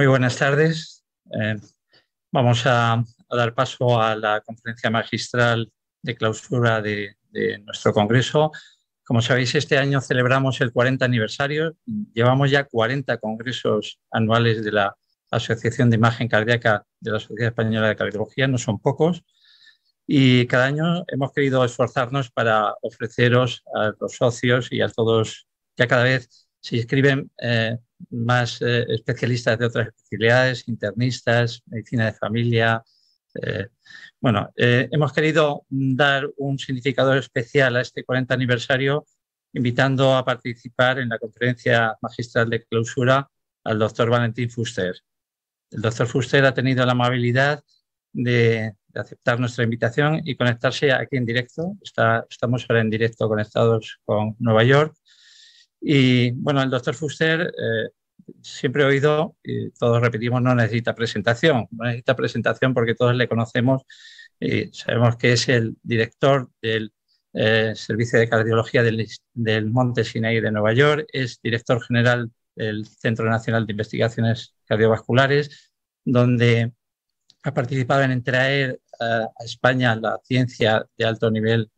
Muy buenas tardes. Eh, vamos a, dar paso a la conferencia magistral de clausura de, nuestro Congreso. Como sabéis, este año celebramos el 40 aniversario. Llevamos ya 40 congresos anuales de la Asociación de Imagen Cardíaca de la Sociedad Española de Cardiología, no son pocos. Y cada año hemos querido esforzarnos para ofreceros a los socios y a todos, ya cada vez se inscriben eh, más eh, especialistas de otras especialidades, internistas, medicina de familia. Eh, bueno, eh, hemos querido dar un significado especial a este 40 aniversario, invitando a participar en la conferencia magistral de clausura al doctor Valentín Fuster. El doctor Fuster ha tenido la amabilidad de, de aceptar nuestra invitación y conectarse aquí en directo. Está, estamos ahora en directo conectados con Nueva York y bueno, el doctor Fuster eh, siempre he oído, y todos repetimos, no necesita presentación. No necesita presentación porque todos le conocemos y sabemos que es el director del eh, Servicio de Cardiología del, Monte Sinaí de Nueva York, es director general del Centro Nacional de Investigaciones Cardiovasculares, donde ha participado en traer eh, a España la ciencia de alto nivel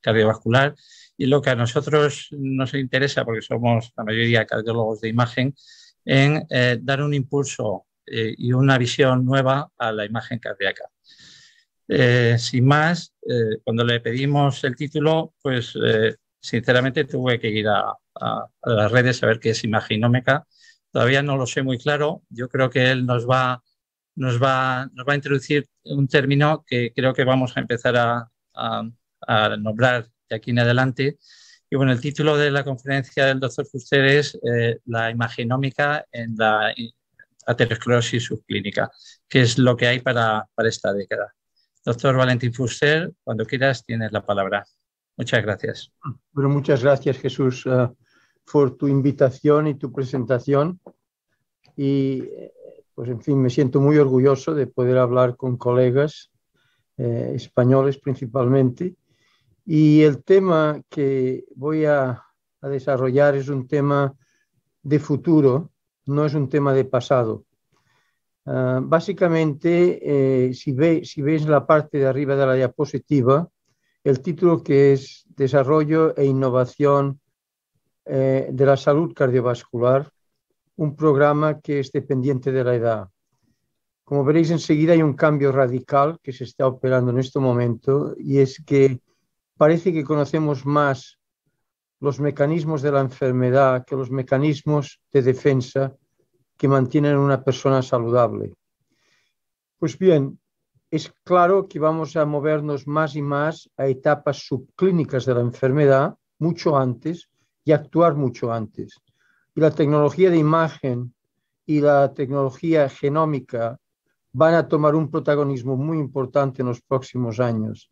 cardiovascular y lo que a nosotros nos interesa, porque somos la mayoría cardiólogos de imagen, en eh, dar un impulso eh, y una visión nueva a la imagen cardíaca. Eh, sin más, cuando le pedimos el título, pues sinceramente tuve que ir a, las redes a ver qué es imaginómica. Todavía no lo sé muy claro. Yo creo que él nos va, nos va, nos va a introducir un término que creo que vamos a empezar a nombrar de aquí en adelante. Y bueno, el título de la conferencia del doctor Fuster es eh, La imaginómica en la aterosclerosis subclínica, que es lo que hay para, para esta década. Doctor Valentín Fuster, cuando quieras tienes la palabra. Muchas gracias. Bueno, muchas gracias Jesús eh, por tu invitación y tu presentación. Y eh, pues en fin, me siento muy orgulloso de poder hablar con colegas españoles principalmente y el tema que voy a, desarrollar es un tema de futuro, no es un tema de pasado. Ah, básicamente, eh, si, ve, veis la parte de arriba de la diapositiva, el título que es Desarrollo e Innovación eh, de la Salud Cardiovascular, un programa que es dependiente de la edad. Como veréis enseguida hay un cambio radical que se está operando en este momento y es que parece que conocemos más los mecanismos de la enfermedad que los mecanismos de defensa que mantienen una persona saludable. Pues bien, es claro que vamos a movernos más y más a etapas subclínicas de la enfermedad mucho antes y actuar mucho antes. Y la tecnología de imagen y la tecnología genómica van a tomar un protagonismo muy importante en los próximos años.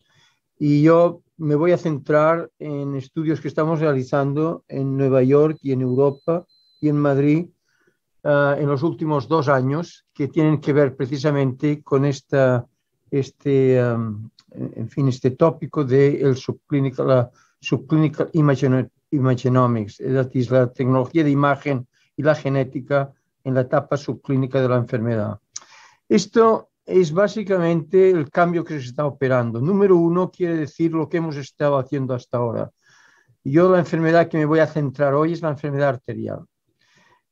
Y yo me voy a centrar en estudios que estamos realizando en Nueva York y en Europa y en Madrid ah, en los últimos dos años que tienen que ver precisamente con esta, este, en fin, este tópico de el la subclinical imaginomics, imagenomics, es decir, la tecnología de imagen y la genética en la etapa subclínica de la enfermedad. Esto es básicamente el cambio que se está operando. Número uno quiere decir lo que hemos estado haciendo hasta ahora. Yo la enfermedad que me voy a centrar hoy es la enfermedad arterial.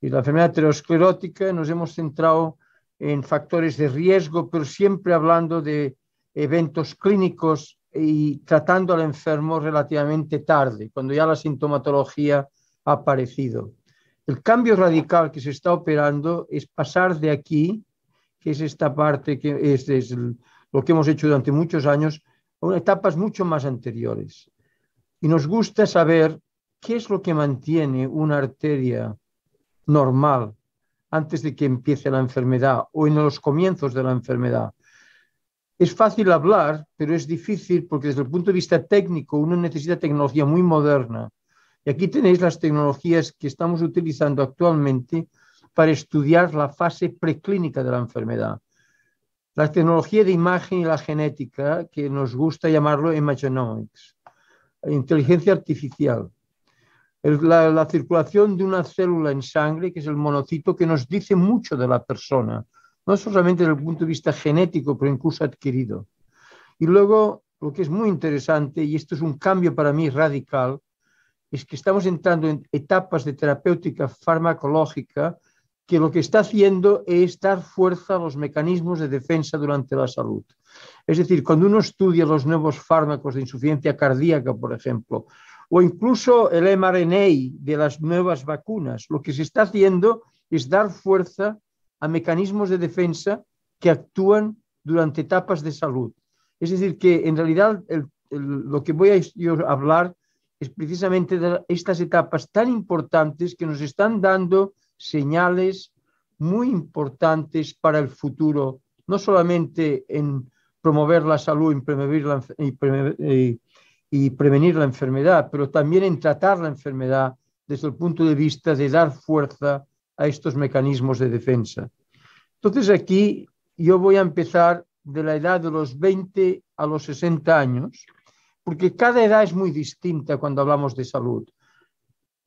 Y la enfermedad aterosclerótica nos hemos centrado en factores de riesgo, pero siempre hablando de eventos clínicos y tratando al enfermo relativamente tarde, cuando ya la sintomatología ha aparecido. El cambio radical que se está operando es pasar de aquí, que es esta parte que es, lo que hemos hecho durante muchos años, etapas mucho más anteriores. Y nos gusta saber qué es lo que mantiene una arteria normal antes de que empiece la enfermedad o en los comienzos de la enfermedad. Es fácil hablar, pero es difícil porque desde el punto de vista técnico uno necesita tecnología muy moderna. Y aquí tenéis las tecnologías que estamos utilizando actualmente para estudiar la fase preclínica de la enfermedad. La tecnología de imagen y la genética, que nos gusta llamarlo imagenomics, inteligencia artificial. La, la, circulación de una célula en sangre, que es el monocito, que nos dice mucho de la persona, no solamente desde el punto de vista genético, pero incluso adquirido. Y luego, lo que es muy interesante, y esto es un cambio para mí radical, es que estamos entrando en etapas de terapéutica farmacológica que lo que está haciendo es dar fuerza a los mecanismos de defensa durante la salud. Es decir, cuando uno estudia los nuevos fármacos de insuficiencia cardíaca, por ejemplo, o incluso el mRNA de las nuevas vacunas, lo que se está haciendo es dar fuerza a mecanismos de defensa que actúan durante etapas de salud. Es decir, que en realidad lo que voy a hablar es precisamente de estas etapas tan importantes que nos están dando señales muy importantes para el futuro, no solamente en promover la salud y prevenir la enfermedad, pero también en tratar la enfermedad desde el punto de vista de dar fuerza a estos mecanismos de defensa. Entonces aquí yo voy a empezar de la edad de los 20 a los 60 años, porque cada edad es muy distinta cuando hablamos de salud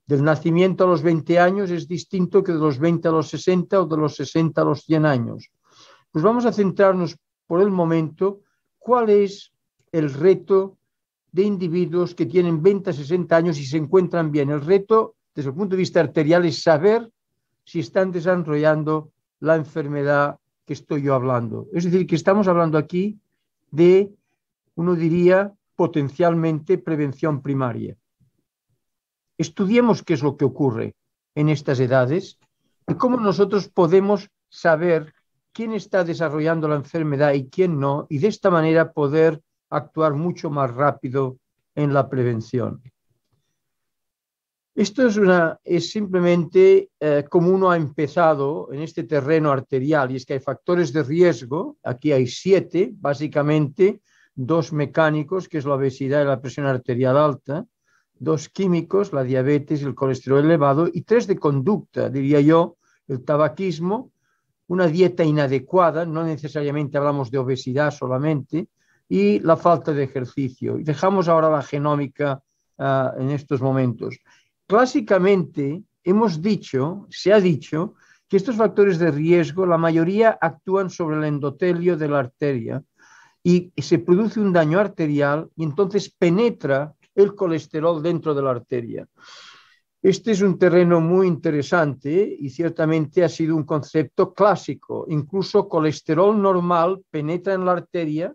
del nacimiento a los 20 años es distinto que de los 20 a los 60 o de los 60 a los 100 años. Pues vamos a centrarnos por el momento cuál es el reto de individuos que tienen 20 a 60 años y se encuentran bien. El reto, desde el punto de vista arterial, es saber si están desarrollando la enfermedad que estoy yo hablando. Es decir, que estamos hablando aquí de, uno diría, potencialmente prevención primaria. Estudiemos qué es lo que ocurre en estas edades y cómo nosotros podemos saber quién está desarrollando la enfermedad y quién no, y de esta manera poder actuar mucho más rápido en la prevención. Esto es, una, es simplemente eh, como uno ha empezado en este terreno arterial, y es que hay factores de riesgo, aquí hay siete, básicamente dos mecánicos, que es la obesidad y la presión arterial alta, dos químicos, la diabetes, y el colesterol elevado, y tres de conducta, diría yo, el tabaquismo, una dieta inadecuada, no necesariamente hablamos de obesidad solamente, y la falta de ejercicio. Dejamos ahora la genómica ah, en estos momentos. Clásicamente hemos dicho, se ha dicho, que estos factores de riesgo, la mayoría actúan sobre el endotelio de la arteria y se produce un daño arterial y entonces penetra el colesterol dentro de la arteria. Este es un terreno muy interesante y ciertamente ha sido un concepto clásico. Incluso colesterol normal penetra en la arteria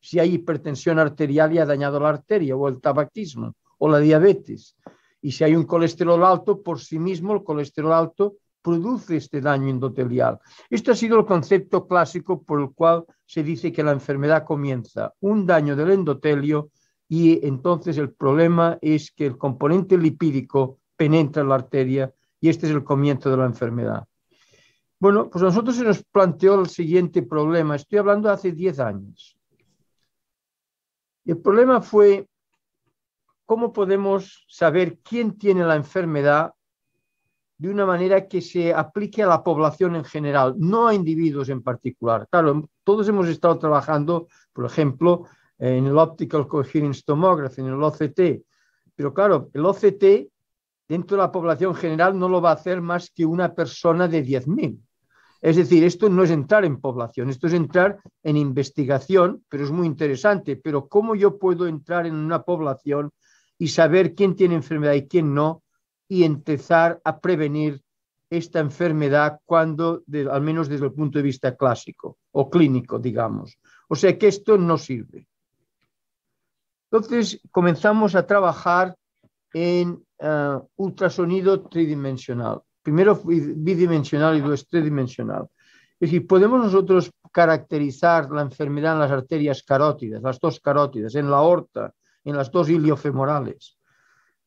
si hay hipertensión arterial y ha dañado la arteria o el tabaquismo o la diabetes. Y si hay un colesterol alto, por sí mismo el colesterol alto produce este daño endotelial. Este ha sido el concepto clásico por el cual se dice que la enfermedad comienza un daño del endotelio y entonces el problema es que el componente lipídico penetra en la arteria y este es el comienzo de la enfermedad. Bueno, pues a nosotros se nos planteó el siguiente problema. Estoy hablando hace 10 años. El problema fue cómo podemos saber quién tiene la enfermedad de una manera que se aplique a la población en general, no a individuos en particular. Claro, todos hemos estado trabajando, por ejemplo, en el Optical Coherence Tomography, en el OCT. Pero claro, el OCT dentro de la población general no lo va a hacer más que una persona de 10.000. Es decir, esto no es entrar en población, esto es entrar en investigación, pero es muy interesante. Pero ¿cómo yo puedo entrar en una población y saber quién tiene enfermedad y quién no y empezar a prevenir esta enfermedad cuando, al menos desde el punto de vista clásico o clínico, digamos? O sea que esto no sirve. Entonces comenzamos a trabajar en eh, ultrasonido tridimensional. Primero bidimensional y luego tridimensional. Es decir, podemos nosotros caracterizar la enfermedad en las arterias carótidas, las dos carótidas, en la aorta, en las dos iliofemorales.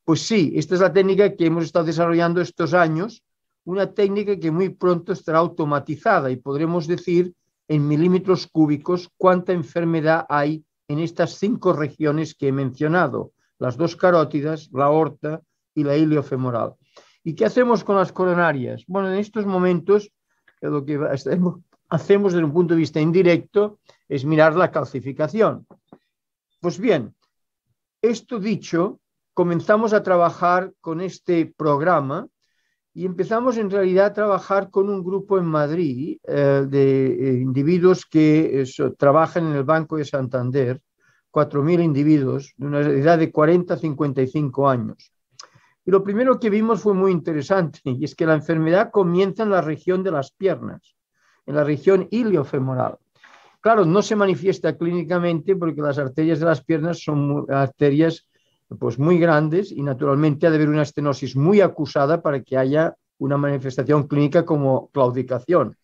Pues sí, esta es la técnica que hemos estado desarrollando estos años, una técnica que muy pronto estará automatizada y podremos decir en milímetros cúbicos cuánta enfermedad hay en estas cinco regiones que he mencionado, las dos carótidas, la aorta y la iliofemoral. ¿Y qué hacemos con las coronarias? Bueno, en estos momentos lo que hacemos desde un punto de vista indirecto es mirar la calcificación. Pues bien, esto dicho, comenzamos a trabajar con este programa y empezamos en realidad a trabajar con un grupo en Madrid eh, de eh, individuos que eh, trabajan en el Banco de Santander, 4.000 individuos de una edad de 40 a 55 años. Y lo primero que vimos fue muy interesante, y es que la enfermedad comienza en la región de las piernas, en la región iliofemoral. Claro, no se manifiesta clínicamente porque las arterias de las piernas son arterias pues muy grandes y naturalmente ha de haber una estenosis muy acusada para que haya una manifestación clínica como claudicación.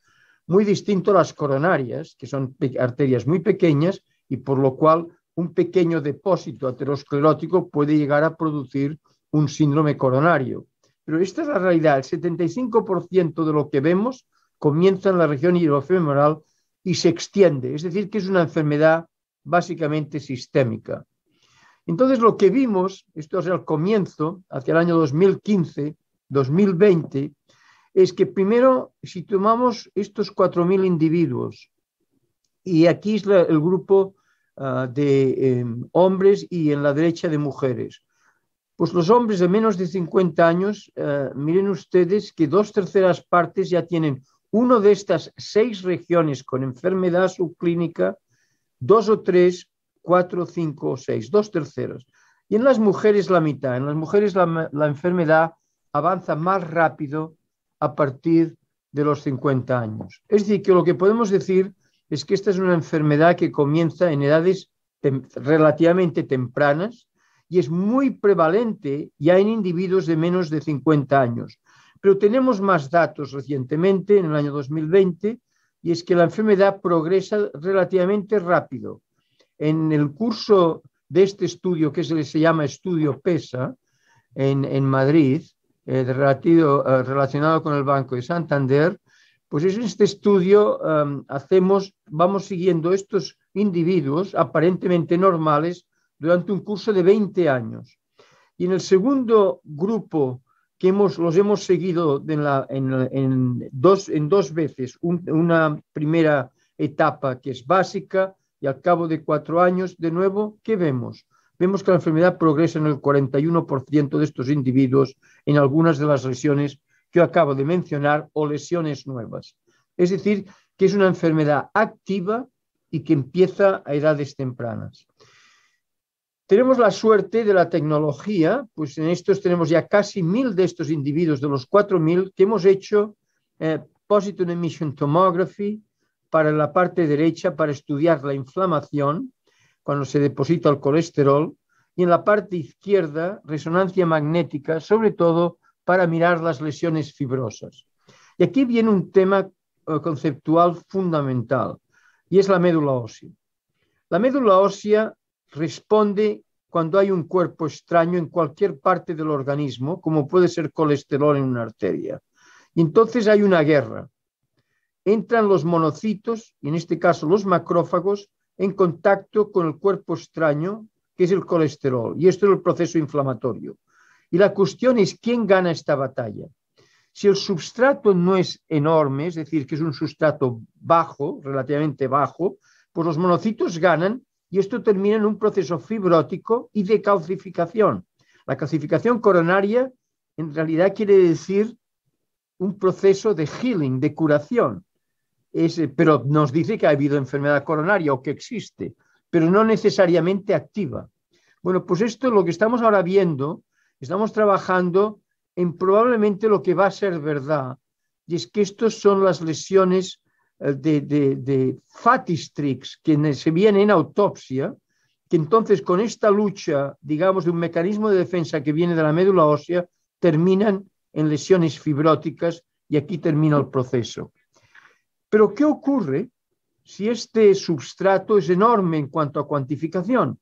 Muy distinto a las coronarias, que son arterias muy pequeñas y por lo cual un pequeño depósito aterosclerótico puede llegar a producir un síndrome coronario. Pero esta es la realidad. El 75% de lo que vemos comienza en la región hidrofemoral y se extiende. Es decir, que es una enfermedad básicamente sistémica. Entonces lo que vimos, esto es el comienzo, hacia el año 2015, 2020, es que primero, si tomamos estos 4.000 individuos, y aquí es el grupo ah, de em, hombres y en la derecha de mujeres, pues los hombres de menos de 50 años, ah, miren ustedes que dos terceras partes ya tienen uno de estas seis regiones con enfermedad subclínica, dos o tres, cuatro, cinco, o seis dos terceros. Y en las mujeres la mitad. En las mujeres la, enfermedad avanza más rápido a partir de los 50 años. Es decir, que lo que podemos decir es que esta es una enfermedad que comienza en edades relativamente tempranas y es muy prevalente ya en individuos de menos de 50 años. Pero tenemos más datos recientemente, en el año 2020, y es que la enfermedad progresa relativamente rápido en el curso de este estudio que se, llama Estudio PESA en, Madrid, eh, eh, relacionado con el Banco de Santander, pues en este estudio em, hacemos, vamos siguiendo estos individuos aparentemente normales durante un curso de 20 años. Y en el segundo grupo que hemos, los hemos seguido en, dos, en dos veces, una primera etapa que es básica y al cabo de cuatro años, de nuevo, ¿qué vemos? Vemos que la enfermedad progresa en el 41% de estos individuos en algunas de las lesiones que acabo de mencionar o lesiones nuevas. Es decir, que es una enfermedad activa y que empieza a edades tempranas. Tenemos la suerte de la tecnología, pues en estos tenemos ya casi mil de estos individuos, de los cuatro mil que hemos hecho eh, Positron Emission Tomography, para la parte derecha para estudiar la inflamación cuando se deposita el colesterol y en la parte izquierda resonancia magnética, sobre todo para mirar las lesiones fibrosas. Y aquí viene un tema eh, conceptual fundamental y es la médula ósea. La médula ósea responde cuando hay un cuerpo extraño en cualquier parte del organismo, como puede ser colesterol en una arteria. Y entonces hay una guerra entran los monocitos, y en este caso los macrófagos, en contacto con el cuerpo extraño, que es el colesterol, y esto es el proceso inflamatorio. Y la cuestión es quién gana esta batalla. Si el substrato no es enorme, es decir, que es un sustrato bajo, relativamente bajo, pues los monocitos ganan y esto termina en un proceso fibrótico y de calcificación. La calcificación coronaria en realidad quiere decir un proceso de healing, de curación pero nos dice que ha habido enfermedad coronaria o que existe, pero no necesariamente activa. Bueno, pues esto es lo que estamos ahora viendo, estamos trabajando en probablemente lo que va a ser verdad, y es que estas son las lesiones eh, de, de, de fatistrix que se vienen en autopsia, que entonces con esta lucha, digamos, de un mecanismo de defensa que viene de la médula ósea, terminan en lesiones fibróticas y aquí termina el proceso. Pero ¿qué ocurre si este substrato es enorme en cuanto a cuantificación?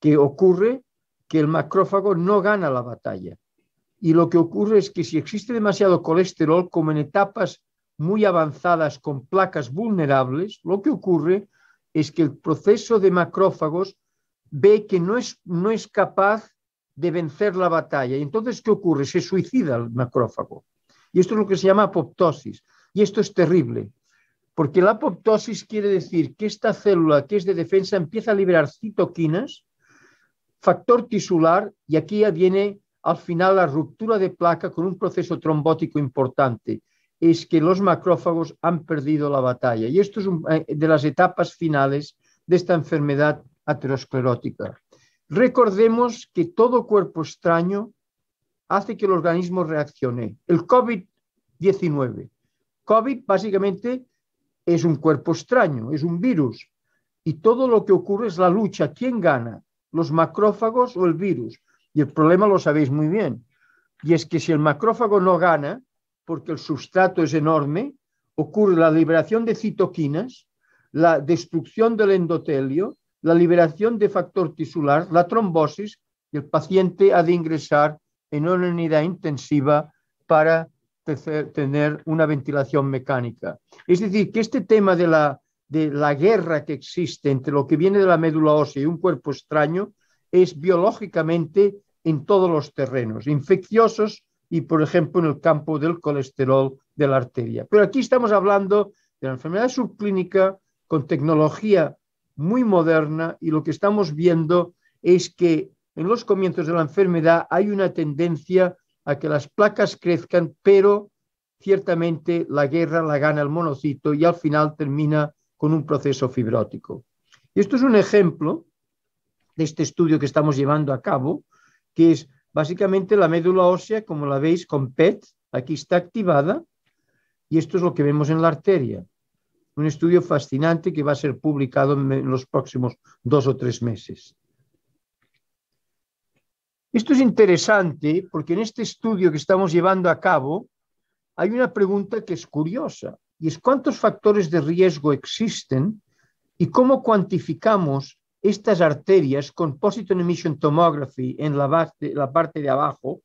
Que ocurre que el macrófago no gana la batalla. Y lo que ocurre es que si existe demasiado colesterol, como en etapas muy avanzadas con placas vulnerables, lo que ocurre es que el proceso de macrófagos ve que no es, no es capaz de vencer la batalla. Y entonces, ¿qué ocurre? Se suicida el macrófago. Y esto es lo que se llama apoptosis. Y esto es terrible. Porque la apoptosis quiere decir que esta célula que es de defensa empieza a liberar citoquinas, factor tisular, y aquí ya viene al final la ruptura de placa con un proceso trombótico importante. Es que los macrófagos han perdido la batalla. Y esto es eh, de las etapas finales de esta enfermedad aterosclerótica. Recordemos que todo cuerpo extraño hace que el organismo reaccione. El COVID-19. COVID básicamente es un cuerpo extraño, es un virus. Y todo lo que ocurre es la lucha. ¿Quién gana? ¿Los macrófagos o el virus? Y el problema lo sabéis muy bien. Y es que si el macrófago no gana, porque el sustrato es enorme, ocurre la liberación de citoquinas, la destrucción del endotelio, la liberación de factor tisular, la trombosis, y el paciente ha de ingresar en una unidad intensiva para tener una ventilación mecánica. Es decir, que este tema de la, guerra que existe entre lo que viene de la médula ósea y un cuerpo extraño es biológicamente en todos los terrenos, infecciosos y, por ejemplo, en el campo del colesterol de la arteria. Pero aquí estamos hablando de la enfermedad subclínica con tecnología muy moderna y lo que estamos viendo es que en los comienzos de la enfermedad hay una tendencia a que las placas crezcan, pero ciertamente la guerra la gana el monocito y al final termina con un proceso fibrótico. Y esto es un ejemplo de este estudio que estamos llevando a cabo, que es básicamente la médula ósea, como la veis con PET, aquí está activada, y esto es lo que vemos en la arteria. Un estudio fascinante que va a ser publicado en los próximos dos o tres meses. Esto es interesante porque en este estudio que estamos llevando a cabo hay una pregunta que es curiosa y es cuántos factores de riesgo existen y cómo cuantificamos estas arterias con Positron Emission Tomography en la, parte de abajo,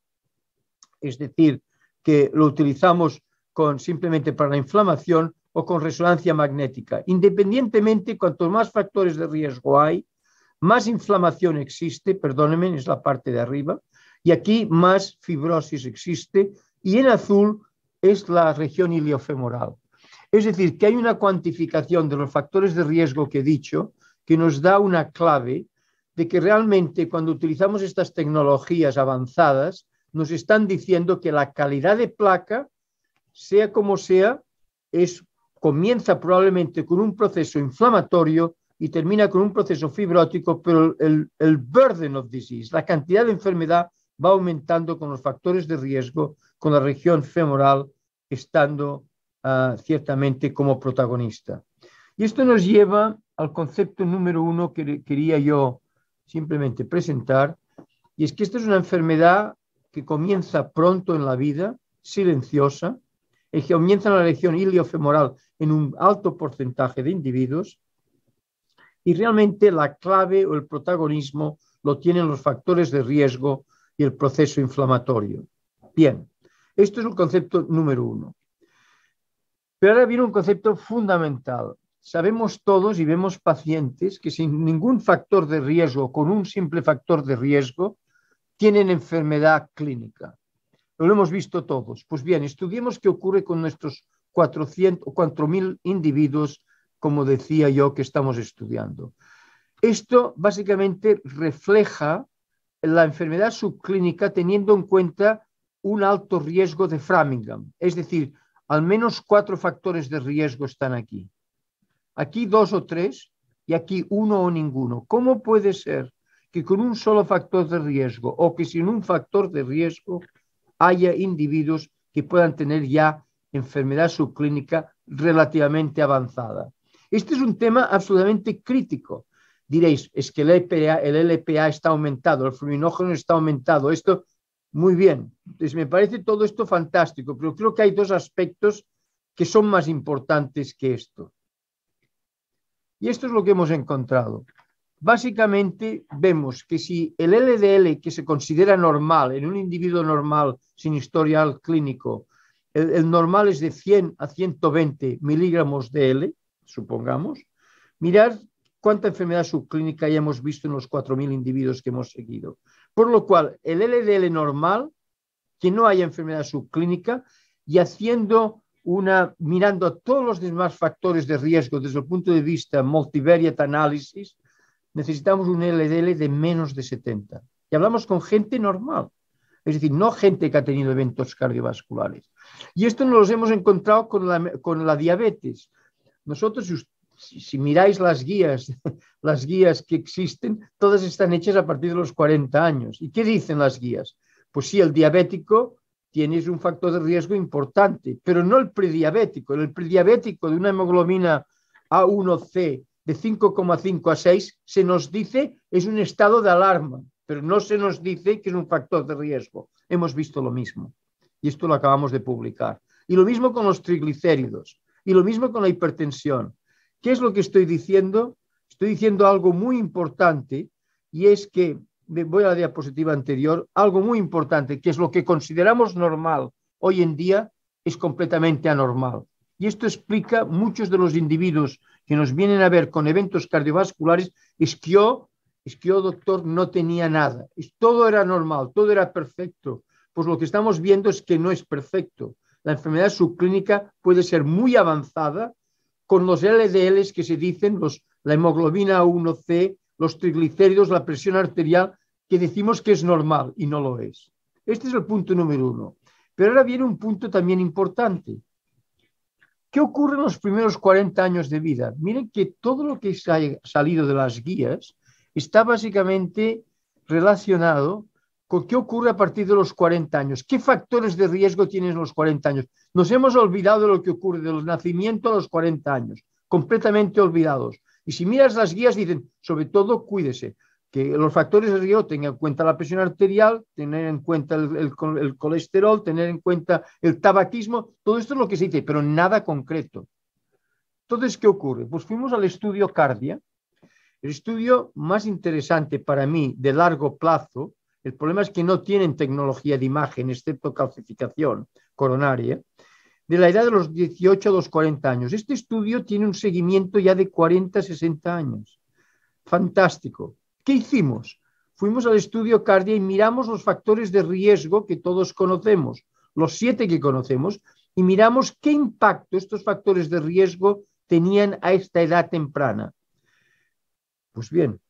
es decir, que lo utilizamos con, simplemente para la inflamación o con resonancia magnética. Independientemente, cuantos más factores de riesgo hay, más inflamación existe, perdónenme, es la parte de arriba, y aquí más fibrosis existe, y en azul es la región iliofemoral. Es decir, que hay una cuantificación de los factores de riesgo que he dicho que nos da una clave de que realmente cuando utilizamos estas tecnologías avanzadas, nos están diciendo que la calidad de placa, sea como sea, es, comienza probablemente con un proceso inflamatorio y termina con un proceso fibrótico, pero el, burden of disease, la cantidad de enfermedad, va aumentando con los factores de riesgo, con la región femoral estando ah, ciertamente como protagonista. Y esto nos lleva al concepto número uno que quería yo simplemente presentar, y es que esta es una enfermedad que comienza pronto en la vida, silenciosa, y que comienza en la región iliofemoral en un alto porcentaje de individuos, y realmente la clave o el protagonismo lo tienen los factores de riesgo y el proceso inflamatorio. Bien, esto es un concepto número uno. Pero ahora viene un concepto fundamental. Sabemos todos y vemos pacientes que sin ningún factor de riesgo, o con un simple factor de riesgo, tienen enfermedad clínica. Lo hemos visto todos. Pues bien, estudiemos qué ocurre con nuestros 400 o 4.000 individuos como decía yo, que estamos estudiando. Esto básicamente refleja la enfermedad subclínica teniendo en cuenta un alto riesgo de Framingham. Es decir, al menos cuatro factores de riesgo están aquí. Aquí dos o tres y aquí uno o ninguno. ¿Cómo puede ser que con un solo factor de riesgo o que sin un factor de riesgo haya individuos que puedan tener ya enfermedad subclínica relativamente avanzada? Este es un tema absolutamente crítico. Diréis, es que el LPA, e está aumentado, el fluminógeno está aumentado, esto muy bien. me parece todo esto fantástico, pero creo que hay dos aspectos que son más importantes que esto. Y esto es lo que hemos encontrado. Básicamente vemos que si el LDL que se considera normal en un individuo normal sin historial clínico, el, el normal es de 100 a 120 miligramos de L, supongamos, mirar cuánta enfermedad subclínica hayamos visto en los 4.000 individuos que hemos seguido. Por lo cual, el LDL normal, que no haya enfermedad subclínica, y haciendo una, mirando a todos los demás factores de riesgo desde el punto de vista multivariate análisis, necesitamos un LDL de menos de 70. Y hablamos con gente normal, es decir, no gente que ha tenido eventos cardiovasculares. Y esto nos lo hemos encontrado con la, con la diabetes. Nosotros, si, miráis las guías, las guías que existen, todas están hechas a partir de los 40 años. ¿Y qué dicen las guías? Pues sí, el diabético tiene un factor de riesgo importante, pero no el prediabético. El prediabético de una hemoglobina A1C de 5,5 a 6 se nos dice es un estado de alarma, pero no se nos dice que es un factor de riesgo. Hemos visto lo mismo y esto lo acabamos de publicar. Y lo mismo con los triglicéridos. Y lo mismo con la hipertensión. ¿Qué es lo que estoy diciendo? Estoy diciendo algo muy importante y es que, voy a la diapositiva anterior, algo muy importante, que es lo que consideramos normal hoy en día es completamente anormal. Y esto explica muchos de los individuos que nos vienen a ver con eventos cardiovasculares, es que yo, doctor, no tenía nada. todo era normal, todo era perfecto. Pues lo que estamos viendo es que no es perfecto la enfermedad subclínica puede ser muy avanzada con los LDLs que se dicen, los, la hemoglobina 1C, los triglicéridos, la presión arterial, que decimos que es normal y no lo es. Este es el punto número uno. Pero ahora viene un punto también importante. ¿Qué ocurre en los primeros 40 años de vida? Miren que todo lo que ha salido de las guías está básicamente relacionado ¿Qué ocurre a partir de los 40 años? ¿Qué factores de riesgo en los 40 años? Nos hemos olvidado de lo que ocurre de los nacimientos a los 40 años, completamente olvidados. Y si miras las guías, dicen, sobre todo, cuídese, que los factores de riesgo tengan en cuenta la presión arterial, tener en cuenta el colesterol, tener en cuenta el tabaquismo, todo esto es lo que se dice, pero nada concreto. Entonces, ¿qué ocurre? Pues fuimos al estudio Cardia, el estudio más interesante para mí de largo plazo, el problema es que no tienen tecnología de imagen, excepto calcificación coronaria, ¿eh? de la edad de los 18 a los 40 años. Este estudio tiene un seguimiento ya de 40 a 60 años. Fantástico. ¿Qué hicimos? Fuimos al estudio Cardia y miramos los factores de riesgo que todos conocemos, los siete que conocemos, y miramos qué impacto estos factores de riesgo tenían a esta edad temprana. Pues bien,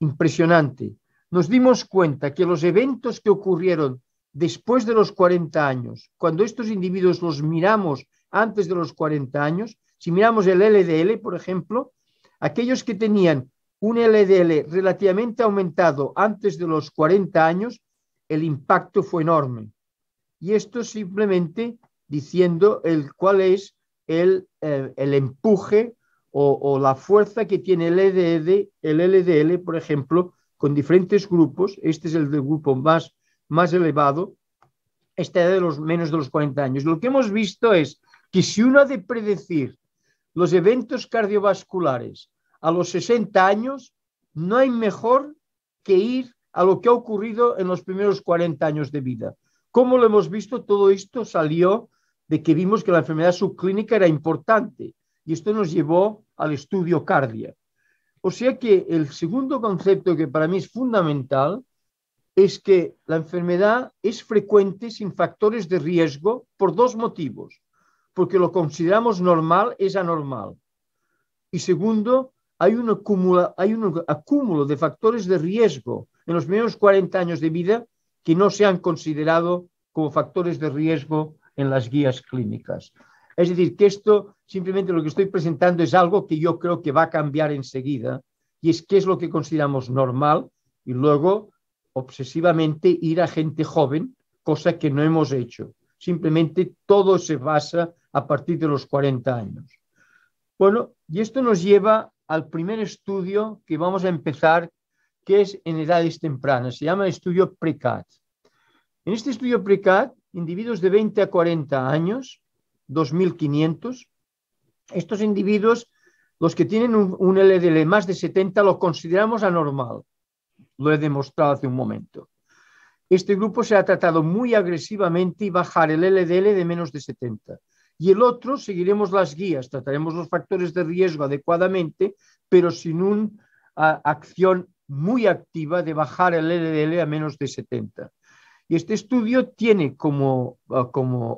impresionante nos dimos cuenta que los eventos que ocurrieron después de los 40 años, cuando estos individuos los miramos antes de los 40 años, si miramos el LDL, por ejemplo, aquellos que tenían un LDL relativamente aumentado antes de los 40 años, el impacto fue enorme. Y esto simplemente diciendo el cuál es el, eh, empuje o, la fuerza que tiene el LDL, por ejemplo, con diferentes grupos. Este es el del grupo más, más elevado, este de los menos de los 40 años. Lo que hemos visto es que si uno ha de predecir los eventos cardiovasculares a los 60 años, no hay mejor que ir a lo que ha ocurrido en los primeros 40 años de vida. Como lo hemos visto, todo esto salió de que vimos que la enfermedad subclínica era importante y esto nos llevó al estudio cardia. O sea que el segundo concepto que para mí es fundamental es que la enfermedad es frecuente sin factores de riesgo por dos motivos. Porque lo consideramos normal es anormal. Y segundo, hay un, acumula, hay un acúmulo de factores de riesgo en los primeros 40 años de vida que no se han considerado como factores de riesgo en las guías clínicas. Es decir, que esto simplemente lo que estoy presentando es algo que yo creo que va a cambiar enseguida y es qué es lo que consideramos normal y luego obsesivamente ir a gente joven, cosa que no hemos hecho. Simplemente todo se basa a partir de los 40 años. Bueno, y esto nos lleva al primer estudio que vamos a empezar, que es en edades tempranas. Se llama el estudio PRECAT. En este estudio PRECAT, individuos de 20 a 40 años 2.500. Estos individuos, los que tienen un, LDL más de 70, lo consideramos anormal. Lo he demostrado hace un momento. Este grupo se ha tratado muy agresivamente y bajar el LDL de menos de 70. Y el otro, seguiremos las guías, trataremos los factores de riesgo adecuadamente, pero sin una acción muy activa de bajar el LDL a menos de 70. Y este estudio tiene como, ah,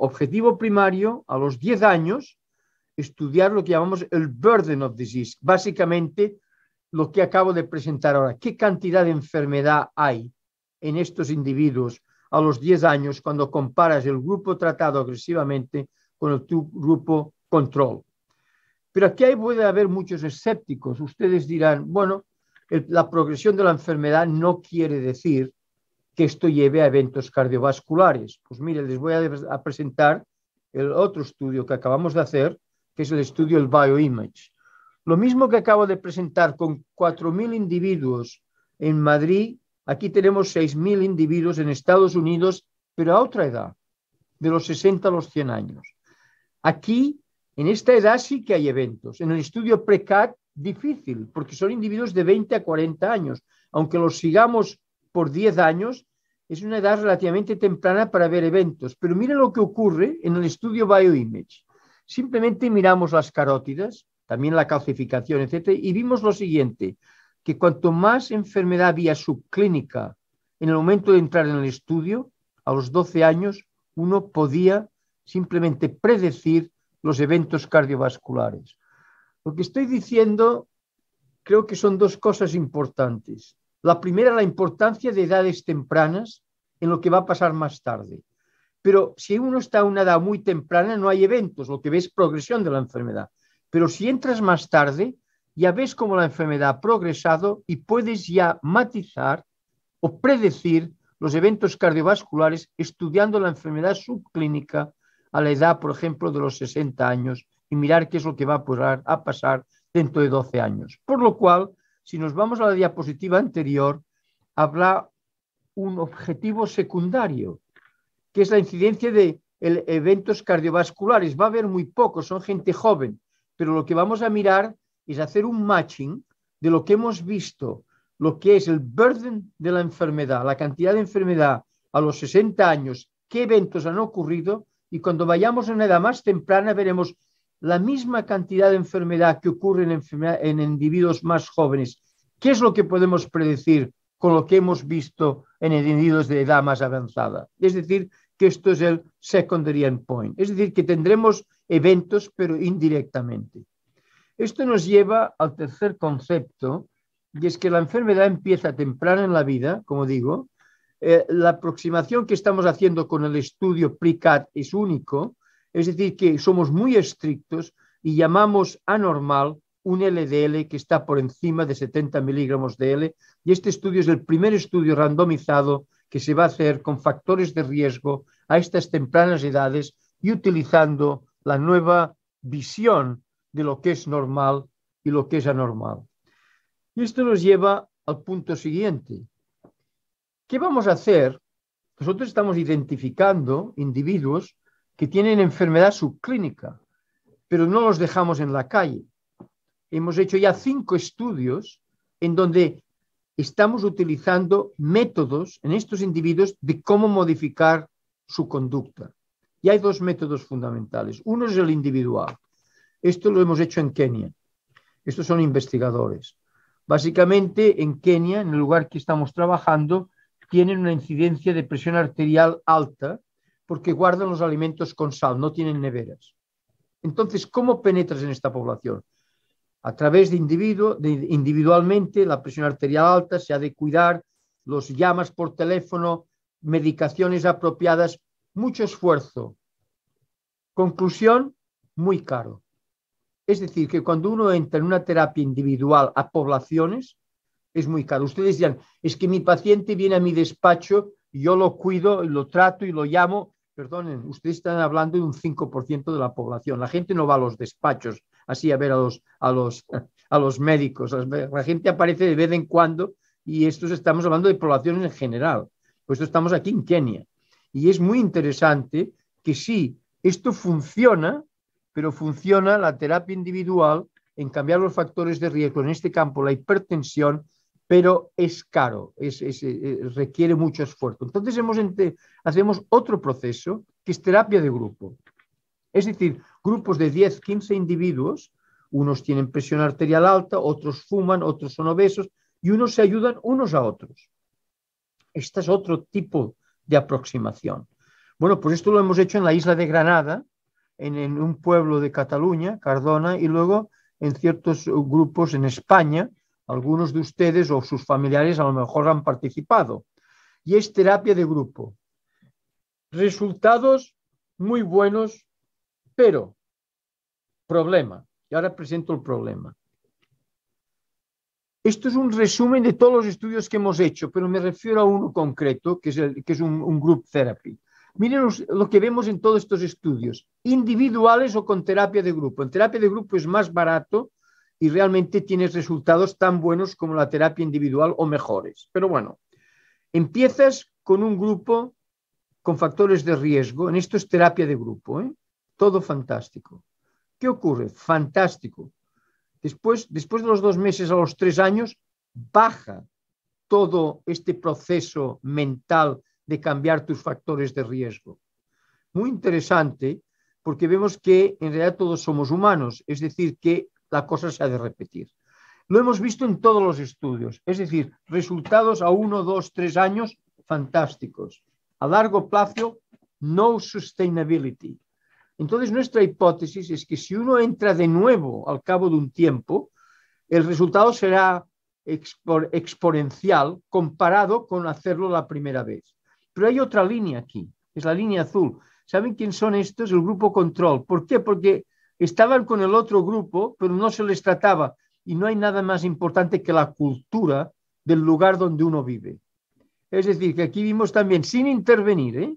objetivo primario a los 10 años estudiar lo que llamamos el burden of disease, básicamente lo que acabo de presentar ahora, qué cantidad de enfermedad hay en estos individuos a los 10 años cuando comparas el grupo tratado agresivamente con el grupo control. Pero aquí puede haber muchos escépticos. Ustedes dirán, bueno, la progresión de la enfermedad no quiere decir que esto lleve a eventos cardiovasculares. Pues mire, les voy a, presentar el otro estudio que acabamos de hacer, que es el estudio el Bioimage. Lo mismo que acabo de presentar con 4.000 individuos en Madrid, aquí tenemos 6.000 individuos en Estados Unidos, pero a otra edad, de los 60 a los 100 años. Aquí, en esta edad sí que hay eventos. En el estudio PRECAT, difícil, porque son individuos de 20 a 40 años. Aunque los sigamos por 10 años es una edad relativamente temprana para ver eventos, pero mira lo que ocurre en el estudio bioimage. Simplemente miramos las carótidas, también la calcificación, etc. y vimos lo siguiente, que cuanto más enfermedad había subclínica en el momento de entrar en el estudio, a los 12 años, uno podía simplemente predecir los eventos cardiovasculares. Lo que estoy diciendo creo que son dos cosas importantes. La primera, la importancia de edades tempranas en lo que va a pasar más tarde. Pero si uno está a una edad muy temprana, no hay eventos, lo que ves es progresión de la enfermedad. Pero si entras más tarde, ya ves cómo la enfermedad ha progresado y puedes ya matizar o predecir los eventos cardiovasculares estudiando la enfermedad subclínica a la edad, por ejemplo, de los 60 años y mirar qué es lo que va a a pasar dentro de 12 años. Por lo cual, si nos vamos a la diapositiva anterior, habla un objetivo secundario, que es la incidencia de eventos cardiovasculares. Va a haber muy pocos, son gente joven, pero lo que vamos a mirar es hacer un matching de lo que hemos visto, lo que es el burden de la enfermedad, la cantidad de enfermedad a los 60 años, qué eventos han ocurrido, y cuando vayamos a una edad más temprana veremos la misma cantidad de enfermedad que ocurre en, individuos más jóvenes. ¿Qué es lo que podemos predecir con lo que hemos visto en individuos de edad más avanzada? Es decir, que esto es el secondary endpoint. Es decir, que tendremos eventos, pero indirectamente. Esto nos lleva al tercer concepto, y es que la enfermedad empieza temprano en la vida, como digo. Eh, la aproximación que estamos haciendo con el estudio PRICAT es único, es decir, que somos muy estrictos y llamamos anormal un LDL que está por encima de 70 miligramos de L. Y este estudio es el primer estudio randomizado que se va a hacer con factores de riesgo a estas tempranas edades y utilizando la nueva visión de lo que es normal y lo que es anormal. Y esto nos lleva al punto siguiente. ¿Qué vamos a hacer? Nosotros estamos identificando individuos que tienen enfermedad subclínica, pero no los dejamos en la calle. Hemos hecho ya cinco estudios en donde estamos utilizando métodos en estos individuos de cómo modificar su conducta. Y hay dos métodos fundamentales. Uno es el individual. Esto lo hemos hecho en Kenia. Estos son investigadores. Básicamente, en Kenia, en el lugar que estamos trabajando, tienen una incidencia de presión arterial alta porque guardan los alimentos con sal, no tienen neveras. Entonces, ¿cómo penetras en esta población? A través de individuo, individualmente, la presión arterial alta, se ha de cuidar, los llamas por teléfono, medicaciones apropiadas, mucho esfuerzo. Conclusión, muy caro. Es decir, que cuando uno entra en una terapia individual a poblaciones, es muy caro. Ustedes dirán, es que mi paciente viene a mi despacho, yo lo cuido, lo trato y lo llamo Perdonen, ustedes están hablando de un 5% de la población. La gente no va a los despachos así a ver a los, a los, a los médicos. La gente aparece de vez en cuando y estos estamos hablando de población en general. Pues estamos aquí en Kenia. Y es muy interesante que sí, esto funciona, pero funciona la terapia individual en cambiar los factores de riesgo, en este campo la hipertensión, pero es caro, eh, eh, requiere mucho esfuerzo. Entonces hacemos otro proceso que es terapia de grupo. Es decir, grupos de 10, 15 individuos, unos tienen presión arterial alta, otros fuman, otros son obesos y unos se ayudan unos a otros. Este es otro tipo de aproximación. Bueno, pues esto lo hemos hecho en la isla de Granada, en un pueblo de Cataluña, Cardona, y luego en ciertos grupos en España, algunos de ustedes o sus familiares a lo mejor han participado. Y es terapia de grupo. Resultados muy buenos, pero problema. Y ahora presento el problema. Esto es un resumen de todos los estudios que hemos hecho, pero me refiero a uno concreto, que es, que es un, un group therapy. Miren lo que vemos en todos estos estudios, individuales o con terapia de grupo. En terapia de grupo es más barato y realmente tienes resultados tan buenos como la terapia individual o mejores. Pero bueno, empiezas con un grupo con factores de riesgo. En esto es terapia de grupo, ¿eh? todo fantástico. ¿Qué ocurre? Fantástico. Después, después de los dos meses a los tres años, baja todo este proceso mental de cambiar tus factores de riesgo. Muy interesante porque vemos que en realidad todos somos humanos, es decir, que la cosa se ha de repetir. Lo hemos visto en todos los estudios, es decir, resultados a uno, dos, tres años fantásticos. A largo plazo, no sustainability. Entonces, nuestra hipótesis es que si uno entra de nuevo al cabo de un tiempo, el resultado será exponencial comparado con hacerlo la primera vez. Pero hay otra línea aquí, es la línea azul. ¿Saben quién son estos? El grupo control. ¿Por qué? Porque Estaban con el otro grupo, pero no se les trataba. Y no hay nada más importante que la cultura del lugar donde uno vive. Es decir, que aquí vimos también, sin intervenir, ¿eh?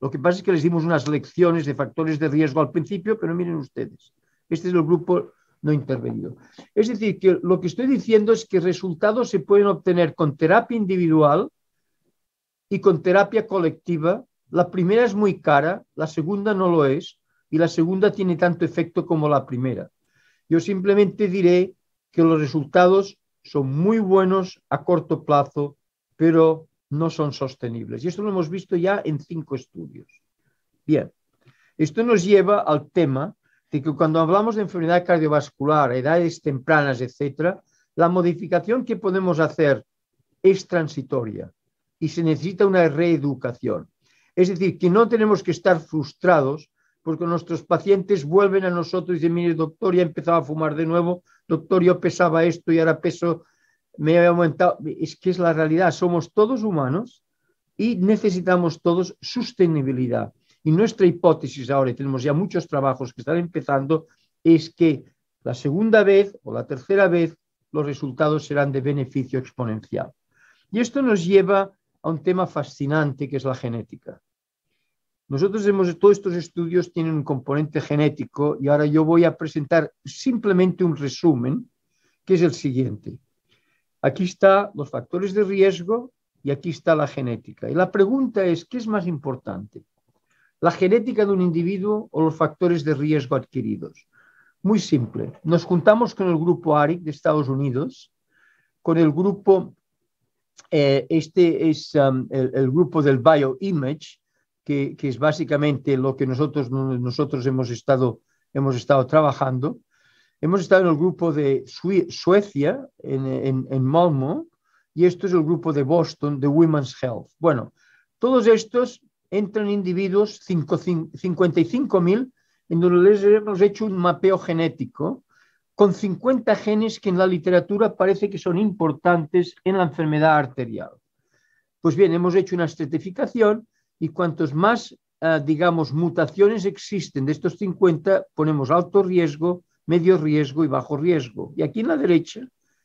lo que pasa es que les dimos unas lecciones de factores de riesgo al principio, pero miren ustedes, este es el grupo no intervenido. Es decir, que lo que estoy diciendo es que resultados se pueden obtener con terapia individual y con terapia colectiva. La primera es muy cara, la segunda no lo es, y la segunda tiene tanto efecto como la primera. Yo simplemente diré que los resultados son muy buenos a corto plazo, pero no son sostenibles. Y esto lo hemos visto ya en cinco estudios. Bien, esto nos lleva al tema de que cuando hablamos de enfermedad cardiovascular, edades tempranas, etc., la modificación que podemos hacer es transitoria y se necesita una reeducación. Es decir, que no tenemos que estar frustrados porque nuestros pacientes vuelven a nosotros y dicen, mire, doctor, ya empezaba a fumar de nuevo, doctor, yo pesaba esto y ahora peso, me había aumentado. Es que es la realidad, somos todos humanos y necesitamos todos sostenibilidad. Y nuestra hipótesis ahora, y tenemos ya muchos trabajos que están empezando, es que la segunda vez o la tercera vez los resultados serán de beneficio exponencial. Y esto nos lleva a un tema fascinante que es la genética. Nosotros hemos, todos estos estudios tienen un componente genético y ahora yo voy a presentar simplemente un resumen, que es el siguiente. Aquí están los factores de riesgo y aquí está la genética. Y la pregunta es, ¿qué es más importante? ¿La genética de un individuo o los factores de riesgo adquiridos? Muy simple. Nos juntamos con el grupo ARIC de Estados Unidos, con el grupo, eh, este es um, el, grupo del BioImage, que, es básicamente lo que nosotros, nosotros hemos, estado, trabajando. Hemos estado en el grupo de Suecia, en, en, en Malmo, y esto es el grupo de Boston, de Women's Health. Bueno, todos estos entran individuos, 55.000, en donde les hemos hecho un mapeo genético con 50 genes que en la literatura parece que son importantes en la enfermedad arterial. Pues bien, hemos hecho una estratificación y cuantos más, ah, digamos, mutaciones existen de estos 50, ponemos alto riesgo, medio riesgo y bajo riesgo. Y aquí en la derecha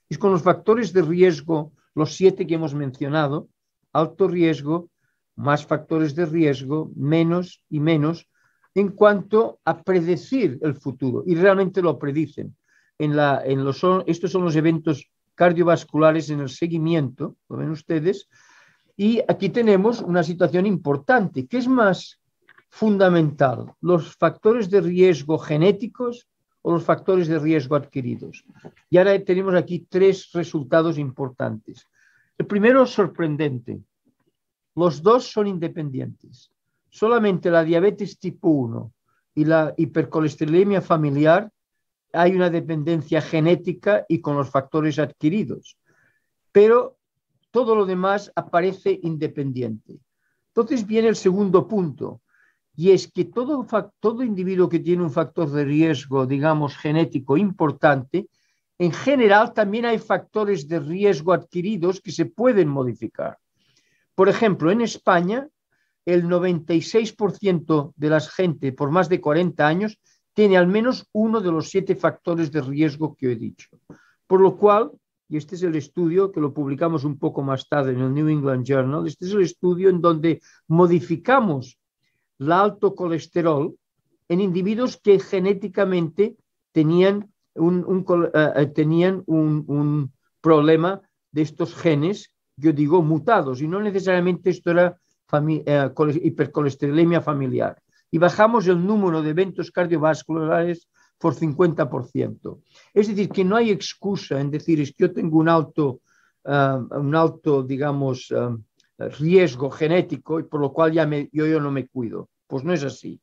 es con los factores de riesgo, los siete que hemos mencionado, alto riesgo, más factores de riesgo, menos y menos, en cuanto a predecir el futuro. Y realmente lo predicen. En la, en estos son los eventos cardiovasculares en el seguimiento, lo ven ustedes, y aquí tenemos una situación importante. ¿Qué es más fundamental? ¿Los factores de riesgo genéticos o los factores de riesgo adquiridos? Y ahora tenemos aquí tres resultados importantes. El primero, sorprendente. Los dos son independientes. Solamente la diabetes tipo 1 y la hipercolesterolemia familiar hay una dependencia genética y con los factores adquiridos. Pero todo lo demás aparece independiente. Entonces viene el segundo punto, y es que todo, todo individuo que tiene un factor de riesgo, digamos, genético importante, en general también hay factores de riesgo adquiridos que se pueden modificar. Por ejemplo, en España, el 96% de la gente por más de 40 años tiene al menos uno de los siete factores de riesgo que he dicho. Por lo cual, y este es el estudio que lo publicamos un poco más tarde en el New England Journal, este es el estudio en donde modificamos el alto colesterol en individuos que genéticamente tenían un, eh, eh, problema de estos genes, yo digo, mutados, y no necesariamente esto era eh, hipercolesterolemia familiar. Y bajamos el número de eventos cardiovasculares por 50%. Es decir, que no hay excusa en decir es que yo tengo un alto, ah, un alto digamos, ah, riesgo genético y por lo cual ya yo, yo no me cuido. Pues no es así.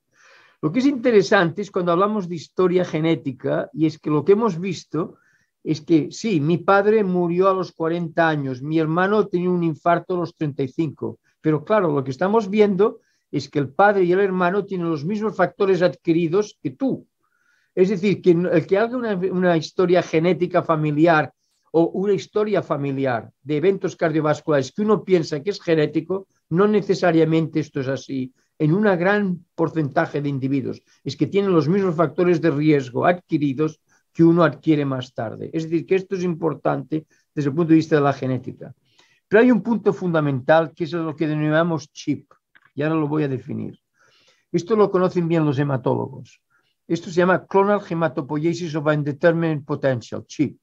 Lo que es interesante es cuando hablamos de historia genética y es que lo que hemos visto es que sí, mi padre murió a los 40 años, mi hermano tenía un infarto a los 35, pero claro, lo que estamos viendo es que el padre y el hermano tienen los mismos factores adquiridos que tú. Es decir, que el que haga una, historia genética familiar o una historia familiar de eventos cardiovasculares que uno piensa que es genético, no necesariamente esto es así en un gran porcentaje de individuos. Es que tienen los mismos factores de riesgo adquiridos que uno adquiere más tarde. Es decir, que esto es importante desde el punto de vista de la genética. Pero hay un punto fundamental que es lo que denominamos chip, y ahora lo voy a definir. Esto lo conocen bien los hematólogos. Esto se llama clonal hematopoiesis of undetermined potential, CHIP.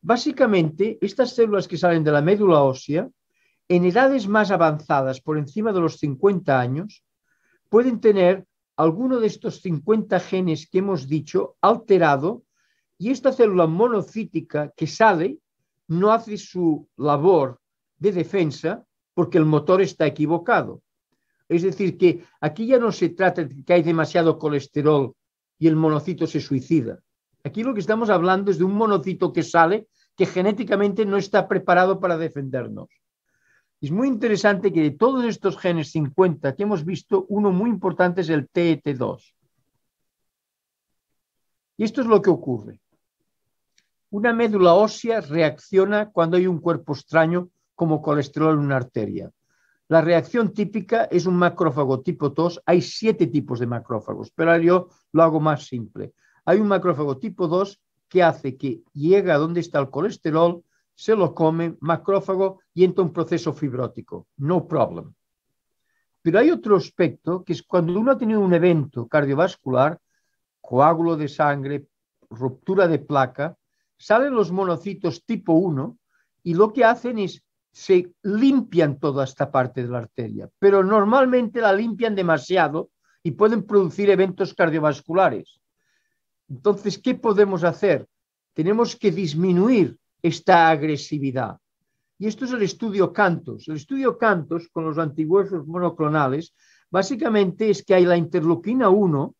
Básicamente, estas células que salen de la médula ósea, en edades más avanzadas, por encima de los 50 años, pueden tener alguno de estos 50 genes que hemos dicho alterado y esta célula monocítica que sale no hace su labor de defensa porque el motor está equivocado. Es decir, que aquí ya no se trata de que hay demasiado colesterol y el monocito se suicida. Aquí lo que estamos hablando es de un monocito que sale, que genéticamente no está preparado para defendernos. Es muy interesante que de todos estos genes 50 que hemos visto, uno muy importante es el TET2. Y esto es lo que ocurre. Una médula ósea reacciona cuando hay un cuerpo extraño como colesterol en una arteria. La reacción típica es un macrófago tipo 2. Hay siete tipos de macrófagos, pero yo lo hago más simple. Hay un macrófago tipo 2 que hace que llega a donde está el colesterol, se lo come, macrófago, y entra un proceso fibrótico. No problem. Pero hay otro aspecto que es cuando uno ha tenido un evento cardiovascular, coágulo de sangre, ruptura de placa, salen los monocitos tipo 1 y lo que hacen es se limpian toda esta parte de la arteria, pero normalmente la limpian demasiado y pueden producir eventos cardiovasculares. Entonces, ¿qué podemos hacer? Tenemos que disminuir esta agresividad. Y esto es el estudio Cantos. El estudio Cantos con los anticuerpos monoclonales básicamente es que hay la interleuquina 1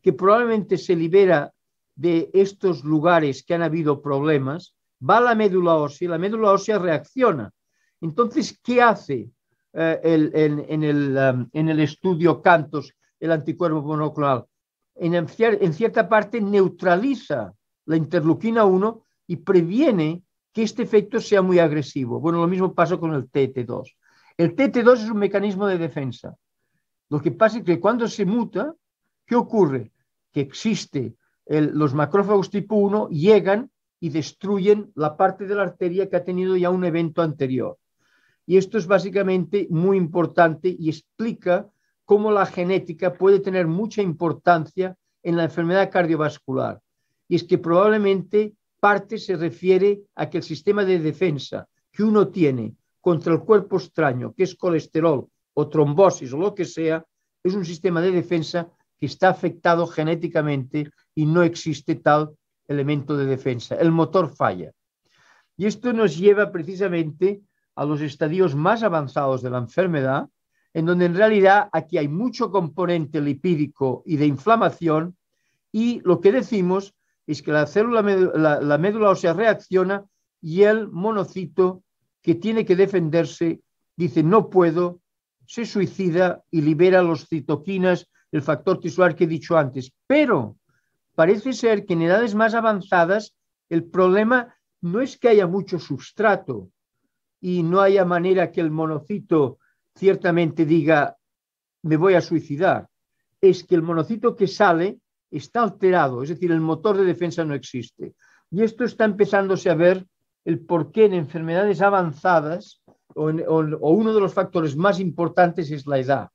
que probablemente se libera de estos lugares que han habido problemas, va a la médula ósea y la médula ósea reacciona entonces, ¿qué hace eh, el, um, en, el, estudio Cantos el anticuerpo monoclonal? En, cierta parte neutraliza la interleuquina 1 y previene que este efecto sea muy agresivo. Bueno, lo mismo pasa con el TT2. El TT2 es un mecanismo de defensa. Lo que pasa es que cuando se muta, ¿qué ocurre? Que existe los macrófagos tipo 1 llegan y destruyen la parte de la arteria que ha tenido ya un evento anterior. Y esto es básicamente muy importante y explica cómo la genética puede tener mucha importancia en la enfermedad cardiovascular. Y es que probablemente parte se refiere a que el sistema de defensa que uno tiene contra el cuerpo extraño, que es colesterol o trombosis o lo que sea, es un sistema de defensa que está afectado genéticamente y no existe tal elemento de defensa. El motor falla. Y esto nos lleva precisamente a los estadios más avanzados de la enfermedad, en donde en realidad aquí hay mucho componente lipídico y de inflamación, y lo que decimos es que la célula, la, médula ósea reacciona y el monocito que tiene que defenderse dice no puedo, se suicida y libera los citoquinas, el factor tisular que he dicho antes. Pero parece ser que en edades más avanzadas el problema no es que haya mucho sustrato y no haya manera que el monocito ciertamente diga, me voy a suicidar, es que el monocito que sale está alterado, es decir, el motor de defensa no existe. Y esto está empezándose a ver el por qué en enfermedades avanzadas o, o uno de los factores más importantes es la edad.